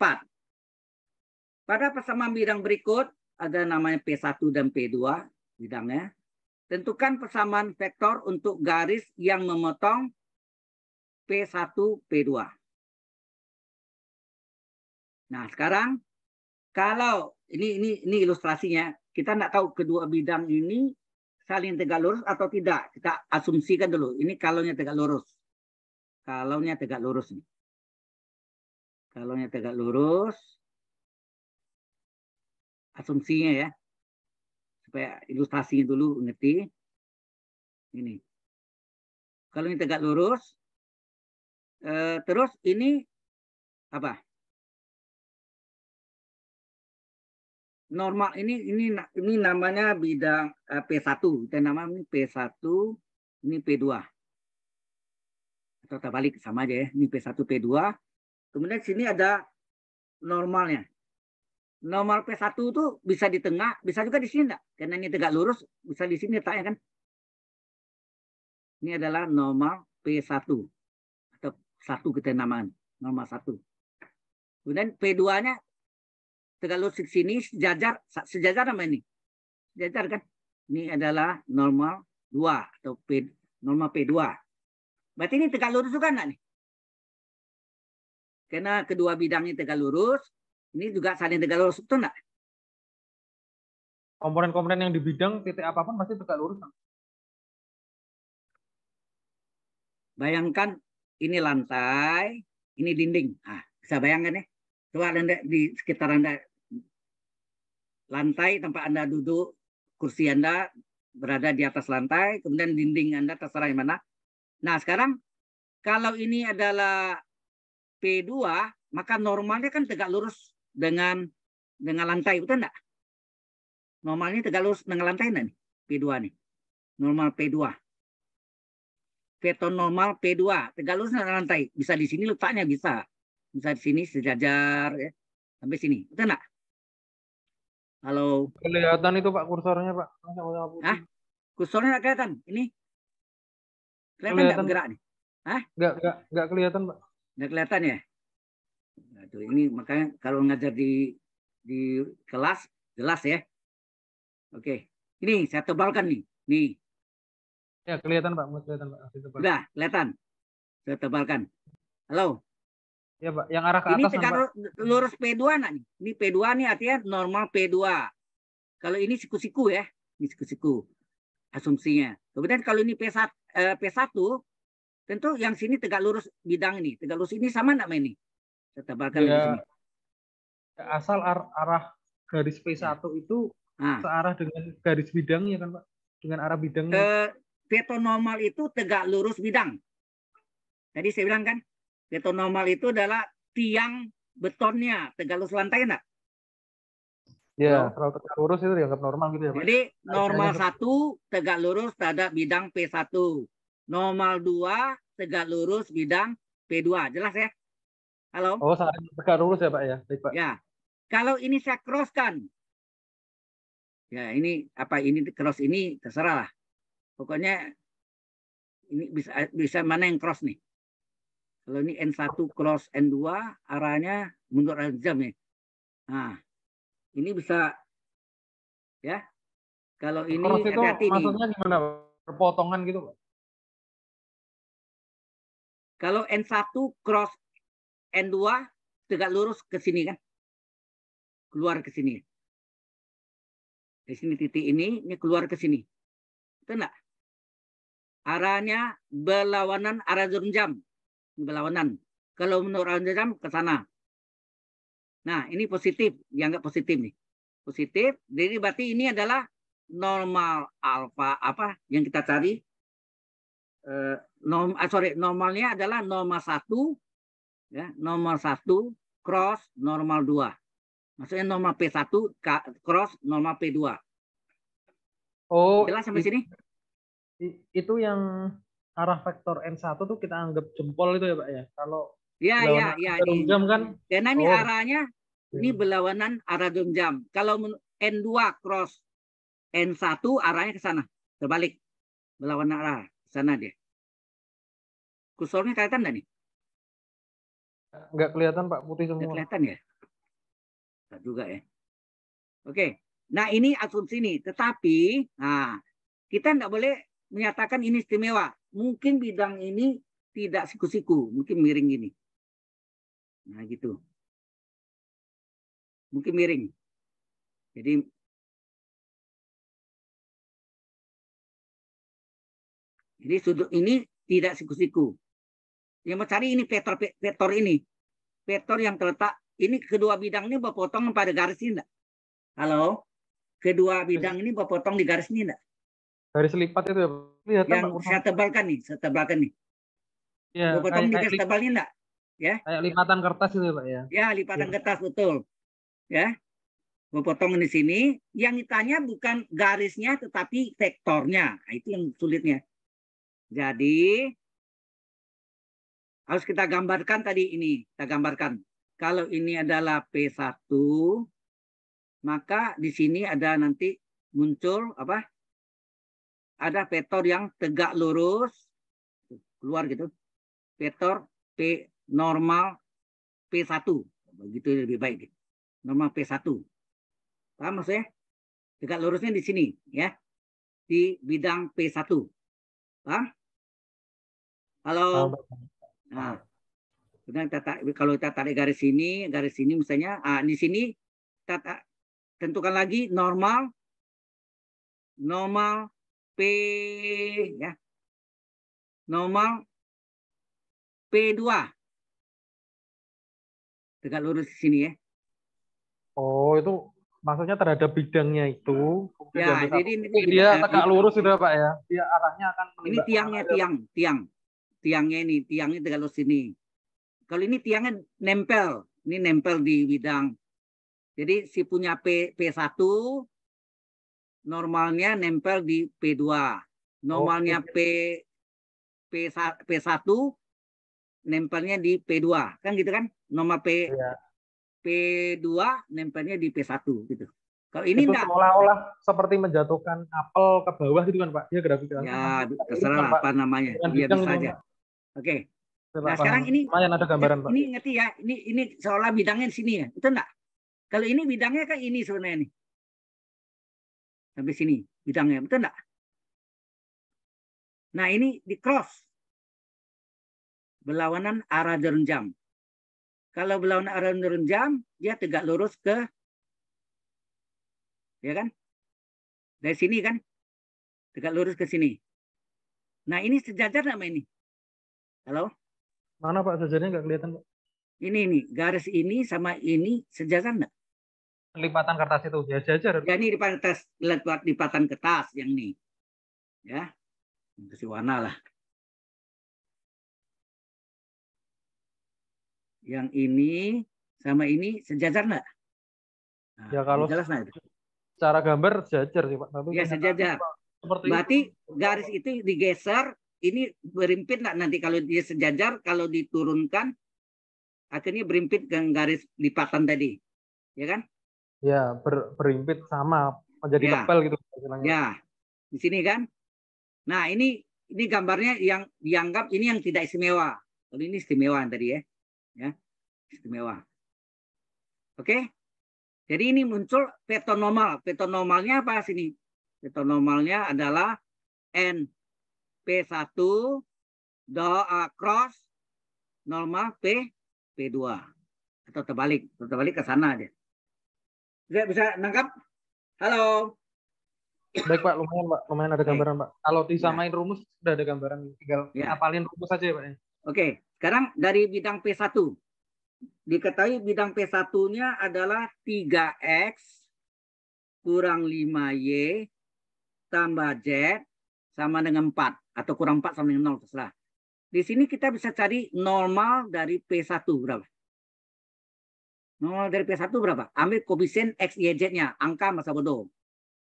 Pada persamaan bidang berikut, ada namanya P1 dan P2 bidangnya. Tentukan persamaan vektor untuk garis yang memotong P1, P2. Nah, sekarang kalau ini ini ini ilustrasinya, kita nggak tahu kedua bidang ini saling tegak lurus atau tidak. Kita asumsikan dulu. Ini kalaunya tegak lurus. Kalaunya tegak lurus nih. Kalaunya tegak lurus, asumsinya ya supaya ilustrasinya dulu ngerti ini kalau ini tegak lurus eh, terus ini apa normal ini ini ini namanya bidang eh, P1 kita nama ini P1 ini P2 atau terbalik sama aja ya ini P1 P2 kemudian sini ada normalnya nomor P1 itu bisa di tengah, bisa juga di sini enggak? Karena ini tegak lurus, bisa di sini ya kan? Ini adalah nomor P1 atau satu kita namakan, nomor satu. Kemudian P2-nya tegak lurus di sini sejajar sejajar sama ini. Sejajar kan? Ini adalah normal 2 atau P normal P2. Berarti ini tegak lurus juga enggak nih? Karena kedua bidangnya tegak lurus, ini juga saling tegak lurus betul nggak? Komponen-komponen yang di bidang titik apapun pasti tegak lurus. Bayangkan ini lantai, ini dinding. Ah, bisa bayangkan ya? Coba Anda di sekitar Anda lantai tempat Anda duduk, kursi Anda berada di atas lantai, kemudian dinding Anda terserah di mana. Nah, sekarang kalau ini adalah P2, maka normalnya kan tegak lurus dengan dengan lantai, betul enggak? Normalnya tegak lurus dengan lantai enggak nih? P2 nih. Normal P2. Veton normal P2. Tegak lurus dengan lantai. Bisa di sini letaknya, bisa. Bisa di sini sejajar. Ya. Sampai sini. Betul enggak? Halo. Kelihatan itu Pak kursornya Pak. Hah? Kursornya enggak kelihatan. Ini kelihatan enggak bergerak nih? Hah? Nggak, nggak, nggak kelihatan Pak. Nggak kelihatan ya? Nah, itu ini makanya kalau ngajar di di kelas jelas ya. Oke, ini saya tebalkan nih, nih. Ya kelihatan pak, kelihatan pak. Sudah kelihatan, saya tebalkan. Halo. Ya pak, yang arah ke ini atas. Ini tekan lurus P2 nak nih. Ini P2 nih artinya normal P2. Kalau ini siku-siku ya, ini siku-siku asumsinya. Kemudian kalau ini P1, eh, P1 tentu yang sini tegak lurus bidang ini, tegak lurus ini sama enggak ini? Saya tambahkan ya, di sini. Asal ar arah garis P1 iya. itu nah. searah dengan garis bidangnya kan Pak? Dengan arah bidangnya. Eh, veto normal itu tegak lurus bidang. Tadi saya bilang kan, veto normal itu adalah tiang betonnya tegak lurus lantai enggak? ya kalau tegak lurus itu dianggap normal gitu ya Pak? Jadi nah, normal satu tegak lurus terhadap bidang P1. Normal 2 tegak lurus bidang P2. Jelas ya? Halo? Oh, saling tegak lurus ya, Pak ya. Baik, Pak. Ya. Kalau ini saya cross kan, Ya, ini apa ini cross ini terserah lah. Pokoknya ini bisa bisa mana yang cross nih. Kalau ini N1 cross N2 arahnya mundur arah jam ya. Nah, ini bisa ya. Kalau ini itu hati -hati maksudnya nih. gimana? Perpotongan gitu, Pak. Kalau N1 cross N2 tegak lurus ke sini kan. Keluar ke sini. Di sini titik ini, ini keluar ke sini. Itu enggak? Arahnya berlawanan arah jam. Berlawanan. Kalau menurut arah jam ke sana. Nah, ini positif, yang dianggap positif nih. Positif, jadi berarti ini adalah normal alfa apa yang kita cari Uh, norm, uh, sorry normalnya adalah norma 1 ya, normal 1 cross normal 2. Maksudnya normal P1 cross normal P2. Oh. Jelas sampai itu, sini? Itu yang arah vektor N1 tuh kita anggap jempol itu ya Pak ya. Kalau Ya, ya, ya. Ini, jam kan? Karena ini oh. arahnya ini iya. berlawanan arah jam. jam. Kalau N2 cross N1 arahnya ke sana, terbalik. Berlawanan arah sana dia. Kursornya kelihatan enggak nih? Nggak kelihatan Pak, putih semua. Nggak kelihatan ya? Nggak juga ya. Oke, nah ini asumsi ini. Tetapi nah, kita nggak boleh menyatakan ini istimewa. Mungkin bidang ini tidak siku-siku, mungkin miring gini. Nah gitu. Mungkin miring. Jadi Jadi sudut ini tidak siku-siku. Yang mencari ini vektor vektor ini. Vektor yang terletak ini kedua bidang ini berpotong pada garis ini enggak? Halo? Kedua bidang ini berpotong di garis ini enggak? Garis lipat itu ya. ya yang saya tebalkan nih, saya tebalkan nih. Ya, berpotong di garis tebal ini enggak? Ya. Kayak lipatan kertas itu ya, Pak ya. Ya, lipatan ya. kertas betul. Ya. Berpotong di sini, yang ditanya bukan garisnya tetapi vektornya. Nah, itu yang sulitnya. Jadi harus kita gambarkan tadi ini, kita gambarkan. Kalau ini adalah P1, maka di sini ada nanti muncul apa? Ada vektor yang tegak lurus keluar gitu. Vektor P normal P1. Begitu lebih baik gitu. Normal P1. Paham maksudnya? Tegak lurusnya di sini ya. Di bidang P1. Paham? Kalau Nah, hmm. kita kalau kita tarik garis ini, garis ini misalnya, ah, di sini kita tentukan lagi normal, normal P ya, normal P2. Tegak lurus di sini ya. Oh, itu maksudnya terhadap bidangnya itu. Ya, jadi ini, dia tegak lurus sudah Pak ya. Dia arahnya akan Ini tiangnya, tiang, tiang tiangnya ini, tiangnya kalau sini. Kalau ini tiangnya nempel, ini nempel di bidang. Jadi si punya P, P1 normalnya nempel di P2. Normalnya P, P, P1 nempelnya di P2. Kan gitu kan? Nomor P, iya. P2 nempelnya di P1 gitu. Kalau ini enggak olah-olah seperti menjatuhkan apel ke bawah gitu kan Pak? Dia grafik Ya, terserah apa namanya. Iya bisa aja. Oke. Okay. Nah, sekarang ini Lumayan ada gambaran, Pak. Ini ngerti ya, ini ini seolah bidangnya di sini ya. Itu enggak? Kalau ini bidangnya kan ini sebenarnya nih. Sampai sini bidangnya, betul enggak? Nah, ini di cross. Berlawanan arah jarum jam. Kalau berlawanan arah jarum jam, dia tegak lurus ke ya kan? Dari sini kan? Tegak lurus ke sini. Nah, ini sejajar sama ini. Halo? Mana Pak sejajarnya nggak kelihatan Pak? Ini ini garis ini sama ini sejajar nggak? Lipatan kertas itu ya sejajar. Ya ini lipatan kertas, lipatan kertas yang ini. Ya, kasih warna lah. Yang ini sama ini sejajar nggak? Nah, ya kalau jelas nggak Cara gambar sejajar sih Pak. Tapi ya sejajar. Berarti itu. garis itu digeser ini berimpit nggak nanti kalau dia sejajar, kalau diturunkan, akhirnya berimpit ke garis lipatan tadi, ya kan? Ya, ber, berimpit sama, menjadi ya. tebal gitu. Ya, di sini kan. Nah ini ini gambarnya yang dianggap ini yang tidak istimewa. Kalau oh, ini istimewa tadi ya, ya istimewa. Oke, jadi ini muncul petonomal. Petonomalnya apa sini? Petonomalnya adalah n P1 do uh, cross normal P P2 atau terbalik, atau terbalik ke sana aja. Bisa bisa nangkap? Halo. Baik Pak, lumayan Pak, lumayan ada gambaran Pak. Kalau iya. disamain ya. rumus sudah ada gambaran, tinggal ya. apalin rumus saja ya Pak. Ya. Oke, sekarang dari bidang P1. Diketahui bidang P1-nya adalah 3X kurang 5Y tambah Z sama dengan 4 atau kurang 4 sama dengan 0 terserah. Di sini kita bisa cari normal dari P1 berapa? Normal dari P1 berapa? Ambil koefisien X, Y, Z-nya, angka masa bodoh.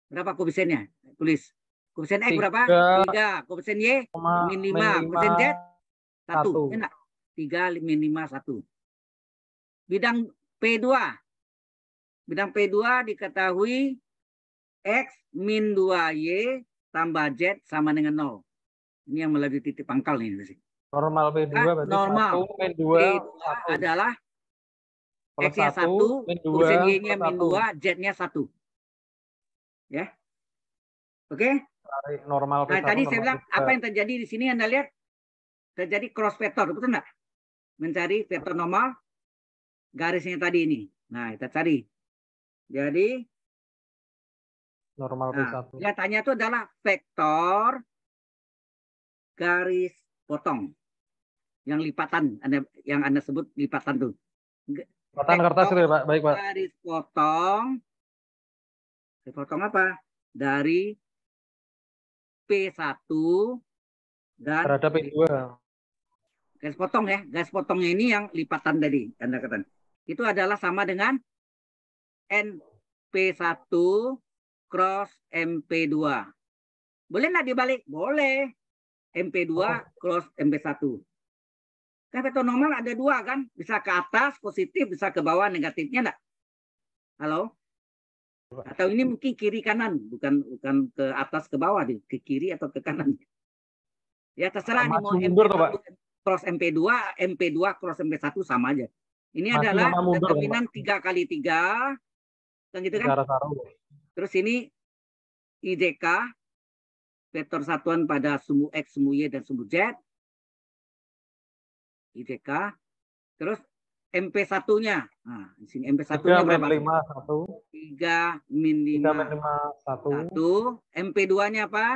Berapa koefisiennya? Tulis. Koefisien X berapa? 3. Koefisien Y? Min 5. Koefisien Z? 1. Enak. 3, min 5, 1. Bidang P2. Bidang P2 diketahui X min 2Y tambah Z sama dengan 0. Ini yang melalui titik pangkal nih. Normal P2 nah, berarti normal 1, P2, P2 1. adalah X-nya 1, 1 tulisan Y-nya min 2, Z-nya 1. Ya. Oke? Okay? Normal P1, nah, tadi normal saya bilang, P2. apa yang terjadi di sini Anda lihat? Terjadi cross vector, betul nggak? Mencari vector normal garisnya tadi ini. Nah, kita cari. Jadi normal nah, P1. Nah, kelihatannya itu adalah vektor garis potong yang lipatan anda yang anda sebut lipatan tuh lipatan kertas itu ya pak baik pak garis potong garis potong apa dari P1 dan terhadap P2 garis potong ya garis potongnya ini yang lipatan tadi anda katakan itu adalah sama dengan NP1 cross MP2 boleh nggak dibalik boleh MP2, cross MP1. Kan vektor normal ada dua kan? Bisa ke atas positif, bisa ke bawah negatifnya enggak? Halo? Atau ini mungkin kiri kanan, bukan bukan ke atas ke bawah, ke kiri atau ke kanan. Ya terserah Mas nih mau MP1 Pak. cross MP2, MP2 cross MP1 sama aja. Ini Masih adalah determinan tiga kali tiga, kan gitu kan? Terus ini IJK vektor satuan pada sumbu X, sumbu Y, dan sumbu Z. IDK. Terus mp satunya. Nah, di sini mp satunya berapa? 5, 1. 3 min 5. 3 min 5, 1. 1. MP2-nya apa?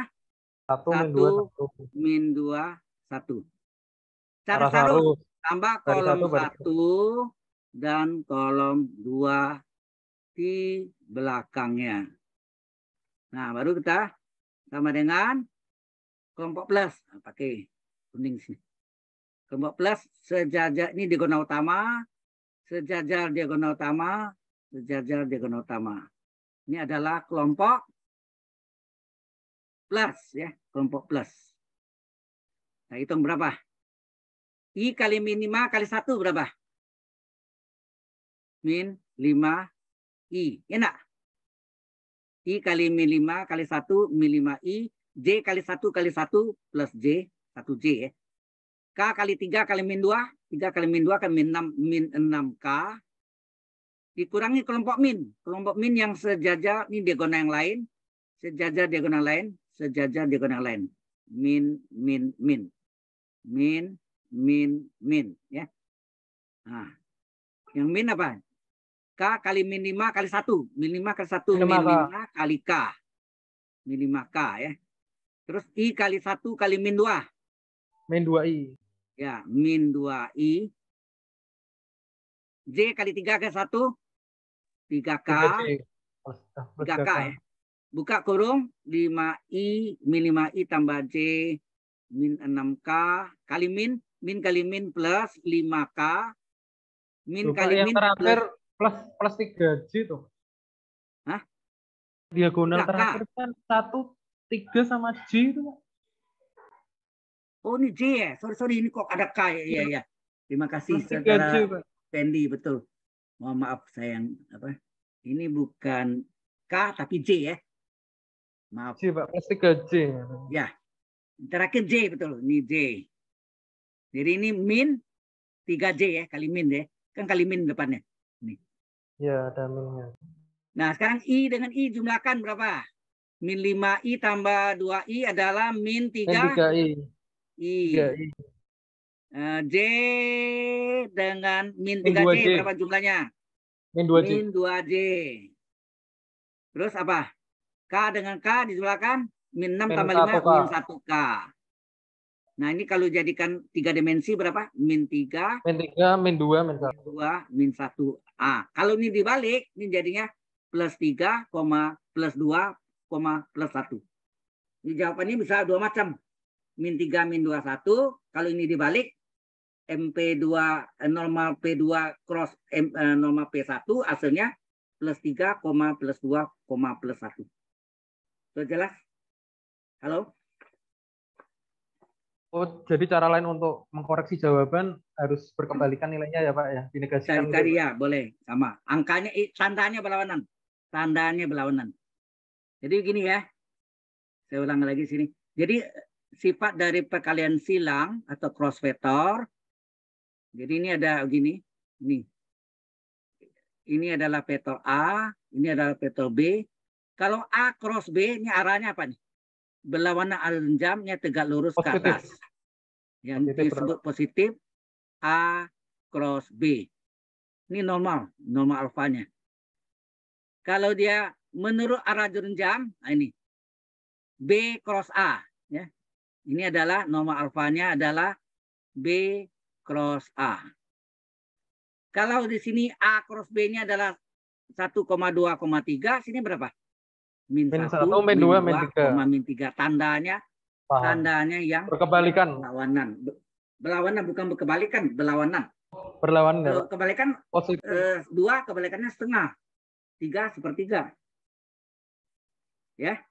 1, 1 min 2, 1. Min 2, 1. Cara satu Tambah kolom 1, 1 dan kolom 2 di belakangnya. Nah, baru kita sama dengan kelompok plus. Nah, pakai kuning sini. Kelompok plus sejajar ini diagonal utama, sejajar diagonal utama, sejajar diagonal utama. Ini adalah kelompok plus ya, kelompok plus. Nah, hitung berapa? I kali minima kali satu berapa? Min lima I. Enak? I kali Mi 5 kali 1 Mi 5I. J kali 1 kali 1 plus J. 1J ya. K kali 3 kali min 2. 3 kali min 2 kali min 6. Min 6K. Dikurangi kelompok min. Kelompok min yang sejajar. Ini diagonal yang lain. Sejajar diagonal lain. Sejajar diagonal lain. Min, min, min. Min, min, min. Ya. Nah. Yang min apa? K kali minima kali satu minima kali satu minima, minima kali K minima K ya terus I kali satu kali min dua min dua I ya min dua I J kali tiga kali satu tiga K tiga K ya buka kurung lima i minima i tambah J min enam k kali min min kali min plus lima k min kali min terakhir plus plus plus 3 J tuh. Hah? Diagonal ya, terakhir kan satu tiga sama J itu, Oh, ini J ya. Sorry, sorry ini kok ada K ya. ya. ya. Terima kasih saudara Fendi, betul. Mohon maaf sayang apa? Ini bukan K tapi J ya. Maaf. J, Pak. Pasti ke J. Ya. Terakhir J betul. Ini J. Jadi ini min 3J ya, kali min ya. Kan kali min depannya. Ya, ada minnya. Nah, sekarang I dengan I jumlahkan berapa? Min 5I tambah 2I adalah min 3. I. Min 3I. I. 3I. Eh, j dengan min 3J min 2J. berapa jumlahnya? Min 2J. Min 2J. Terus apa? K dengan K dijumlahkan min 6 min tambah 5 K, min 1K. Nah ini kalau jadikan tiga dimensi berapa? Min 3. Min 3, min 2, min 1. Min 2, min 1. A. Kalau ini dibalik, ini jadinya plus 3, plus 2, plus 1. Ini jawabannya bisa dua macam. Min 3, min 2, 1. Kalau ini dibalik, MP2, eh, normal P2 cross M, eh, normal P1, hasilnya plus 3, plus 2, plus 1. Sudah jelas? Halo? Oh, jadi cara lain untuk mengkoreksi jawaban harus berkembalikan nilainya ya Pak ya, dinegasikan. Cari, ya, boleh sama. Angkanya, tandanya eh, berlawanan, tandanya berlawanan. Jadi gini ya, saya ulang lagi sini. Jadi sifat dari perkalian silang atau cross vector. Jadi ini ada gini, ini. Ini adalah vektor A, ini adalah vektor B. Kalau A cross B, ini arahnya apa nih? berlawanan jamnya tegak lurus positif. ke atas. Yang positif disebut berapa? positif A cross B. Ini normal, normal alfanya. Kalau dia menurut arah jam, nah ini B cross A. Ya. Ini adalah normal alfanya adalah B cross A. Kalau di sini A cross B-nya adalah 1,2,3, sini berapa? min, min satu, satu, min dua, min tiga, koma min tiga. Tandanya, Paham. tandanya yang berkebalikan. Berlawanan, berlawanan bukan berkebalikan, berlawanan. Berlawanan. Kebalikan Oh, eh, dua kebalikannya setengah, tiga sepertiga, ya.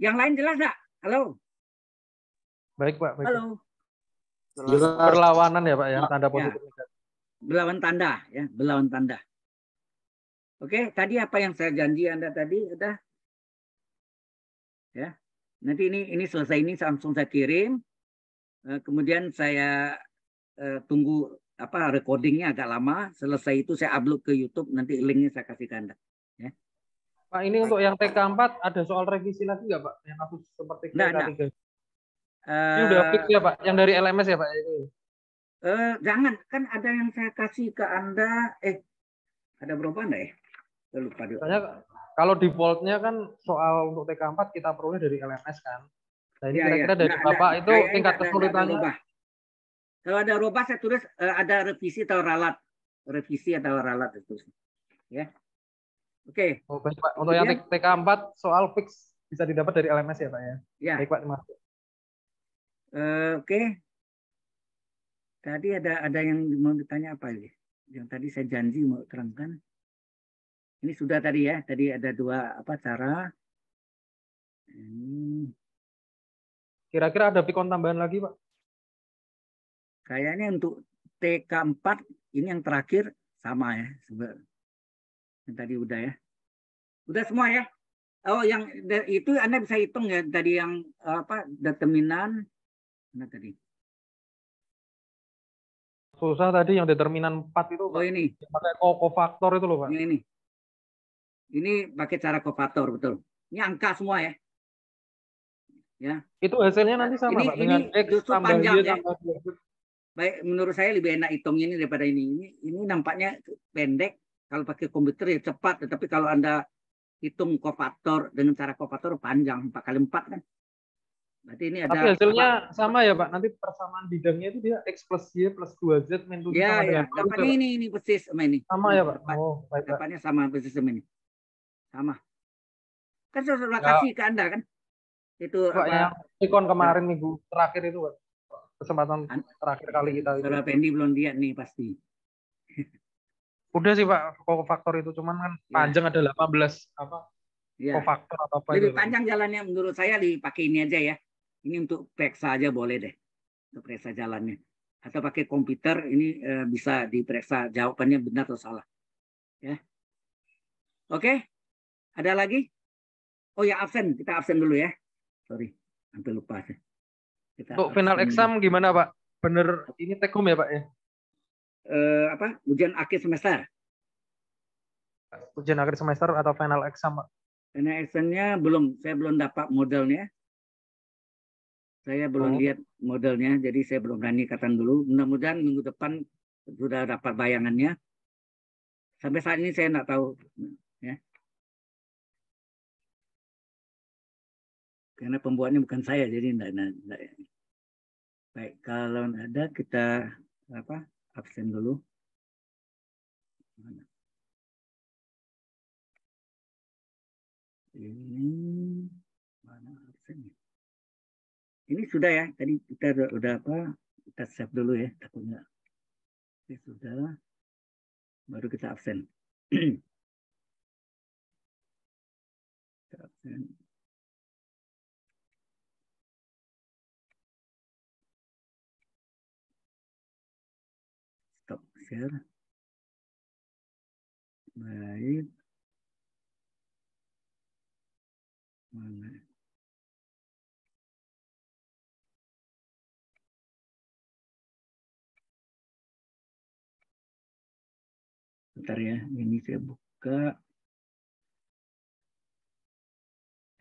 Yang lain jelas nggak? Halo. Baik pak. Baik. Halo. Berlawanan ya pak ya tanda positif. Ya. Belawan tanda ya, belawan tanda. Oke, tadi apa yang saya janji Anda tadi udah ya. Nanti ini ini selesai ini langsung saya kirim. Eh, kemudian saya eh, tunggu apa recordingnya agak lama. Selesai itu saya upload ke YouTube. Nanti linknya saya kasih ke Anda. Ya. Pak ini untuk yang TK4 ada soal revisi lagi nggak Pak? Yang kasus seperti nah, nah. Ini udah fix ya Pak, yang dari LMS ya Pak itu. Eh, jangan, kan ada yang saya kasih ke Anda, eh ada berapa Anda ya? lupa Soalnya kalau defaultnya kan soal untuk TK4 kita peroleh dari LMS kan. Nah ini iya, iya. kira-kira ya, ya. dari nah, Bapak ada, nah, itu ya, tingkat kesulitannya. Ada, kalau ada rubah saya tulis eh, ada revisi atau ralat. Revisi atau ralat itu. Ya. Oke. Okay. Oh, Untuk yang TK4 soal fix bisa didapat dari LMS ya Pak ya. Ya. Baik Pak, Uh, Oke. Okay. Tadi ada ada yang mau ditanya apa ini? Yang tadi saya janji mau terangkan. Ini sudah tadi ya, tadi ada dua apa cara. Hmm. Kira-kira ada pikon tambahan lagi, Pak? Kayaknya untuk TK4 ini yang terakhir sama ya, yang tadi udah ya. Udah semua ya. Oh, yang itu Anda bisa hitung ya tadi yang apa determinan mana tadi? Susah tadi yang determinan 4 itu. Oh, ini. pakai kofaktor itu loh, Pak. Yang ini. Ini pakai cara kopator betul. Ini angka semua ya. Ya. Itu hasilnya nanti sama ini, Pak, ini X justru panjang ya. Baik, menurut saya lebih enak hitungnya ini daripada ini. Ini ini nampaknya pendek kalau pakai komputer ya cepat, tetapi kalau Anda hitung kopator dengan cara kopator panjang 4 kali 4 kan. Berarti ini ada Tapi hasilnya apa? sama ya Pak. Nanti persamaan bidangnya itu dia X plus Y plus 2Z minus ya, sama ya. dengan ini, ini persis sama ini. Sama ya Pak. Oh, baik, Dapatnya sama persis sama ini sama kan saya sudah ya. kasih ke anda kan itu Pak, yang ikon kemarin nih minggu terakhir itu Pak. kesempatan An terakhir kali kita itu. Pendi belum lihat nih pasti. Udah sih Pak, faktor itu cuman kan ya. panjang ada 18 apa? Ya. Kofaktor atau apa Lebih itu. panjang jalannya menurut saya dipakai ini aja ya. Ini untuk periksa aja boleh deh. Untuk periksa jalannya. Atau pakai komputer ini eh, bisa diperiksa jawabannya benar atau salah. Ya. Oke. Okay? Ada lagi? Oh ya absen, kita absen dulu ya. Sorry, hampir lupa. Kita Untuk final exam gimana Pak? Bener ini tekum ya Pak ya? Eh, apa? Ujian akhir semester. Ujian akhir semester atau final exam Pak? Final examnya belum, saya belum dapat modelnya. Saya belum oh. lihat modelnya, jadi saya belum berani katakan dulu. Mudah-mudahan minggu depan sudah dapat bayangannya. Sampai saat ini saya nggak tahu. Ya. Karena pembuatnya bukan saya, jadi enggak, enggak, enggak. Baik, kalau ada kita apa absen dulu. Ini mana absennya? Ini sudah ya, tadi kita udah, udah apa? Kita save dulu ya, takutnya. Ini sudah, baru kita absen. [CLEARS THROAT] kita absen. geser. Baik. Mana? Bentar ya, ini saya buka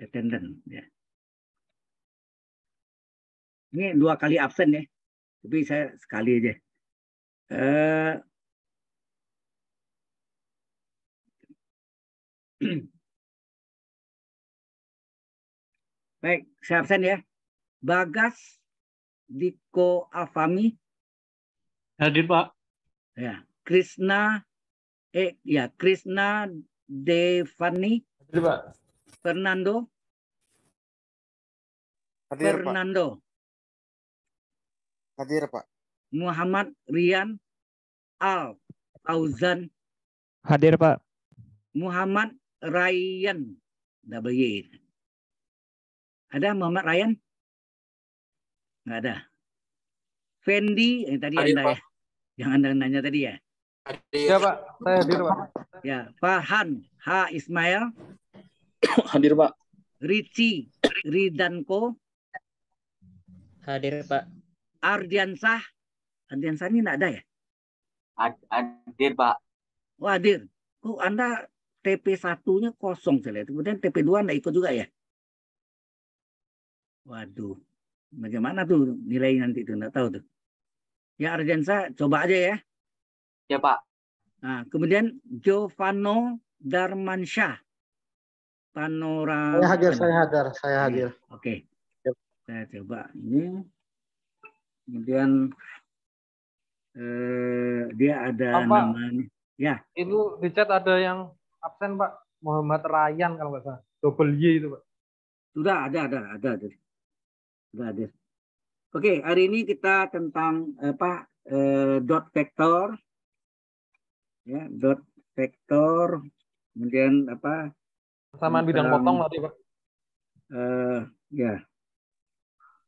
attendant ya. Ini dua kali absen ya, tapi saya sekali aja. Eh. [CLEARS THROAT] Baik, saya absen ya. Bagas Diko Afami. Hadir, Pak. Ya, Krishna eh ya, Krishna Devani. Hadir, Pak. Fernando. Hadir, Fernando. Pak. Hadir, Pak. Muhammad Rian Al Fauzan. Hadir, Pak. Muhammad Ryan W. Ada Muhammad Ryan? Enggak ada. Fendi, eh, tadi hadir, Anda ya. Pak. ya. Yang Anda nanya tadi ya. Hadir. Ya, Pak. Saya hadir, Pak. Ya, Fahan H Ismail. [COUGHS] hadir, Pak. Ricci Ridanko. Hadir, Pak. Ardiansah Adian Sani enggak ada ya? hadir, Pak. Oh, hadir. Kok oh, Anda TP1-nya kosong saya lihat. Kemudian TP2 Anda ikut juga ya? Waduh. Bagaimana tuh nilai nanti itu? Enggak tahu tuh. Ya Arjansa, coba aja ya. Ya, Pak. Nah, kemudian Giovanno Darmansyah. Panorama. Saya hadir, saya hadir, saya hadir. Oke. Okay. Yep. Saya coba ini. Kemudian eh, dia ada apa? namanya. Ya. Itu di chat ada yang absen Pak Muhammad Ryan kalau nggak salah. Double Y itu Pak. Sudah ada ada ada ada. Sudah ada. Oke, hari ini kita tentang apa eh, dot vector ya dot vector kemudian apa samaan bidang potong tadi pak eh ya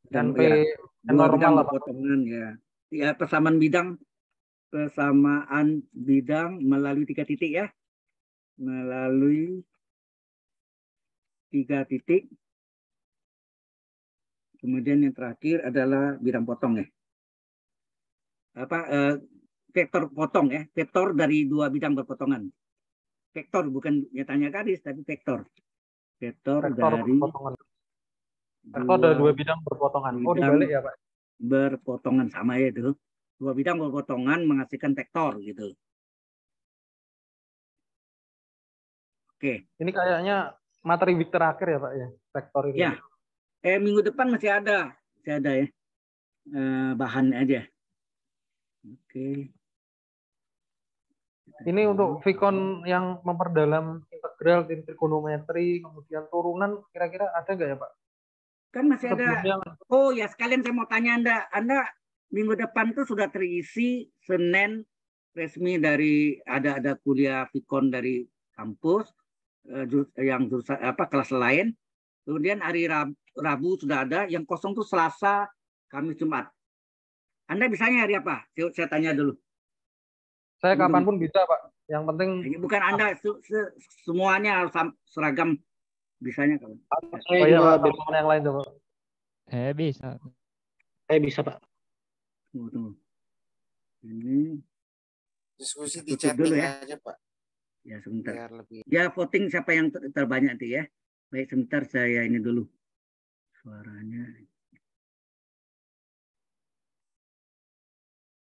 dan ya, p ya. normal potongan ya ya persamaan bidang persamaan bidang melalui tiga titik ya melalui tiga titik kemudian yang terakhir adalah bidang potong ya apa eh, vektor potong ya vektor dari dua bidang berpotongan vektor bukan nyatanya garis tapi vektor vektor, dari berpotongan. dua, dua bidang berpotongan bidang, oh dibalik ya pak berpotongan sama ya itu. Dua bidang berpotongan menghasilkan vektor gitu. Oke. Ini kayaknya materi week terakhir ya Pak ya, vektor ini. Ya. Eh minggu depan masih ada, masih ada ya. Eh, bahan aja. Oke. Ini untuk Vicon yang memperdalam integral, trigonometri, kemudian turunan, kira-kira ada nggak ya Pak? Kan masih ada. Oh ya sekalian saya mau tanya Anda. Anda minggu depan tuh sudah terisi Senin resmi dari ada ada kuliah Fikon dari kampus eh, yang jurusan apa kelas lain. Kemudian hari Rabu, Rabu sudah ada, yang kosong tuh Selasa, Kamis, Jumat. Anda bisanya hari apa? Saya, saya tanya dulu. Saya kapanpun bisa, Pak. Yang penting bukan Anda ah. semuanya harus seragam Bisanya kalau. Saya oh, iya, yang lain tuh, Pak. Eh, bisa. Eh bisa, Pak. Waduh. Ini. Diskusi di chat dulu ya. aja, Pak. Ya, sebentar. Biar lebih... Ya, voting siapa yang ter terbanyak nanti ya. Baik, sebentar saya ini dulu. Suaranya.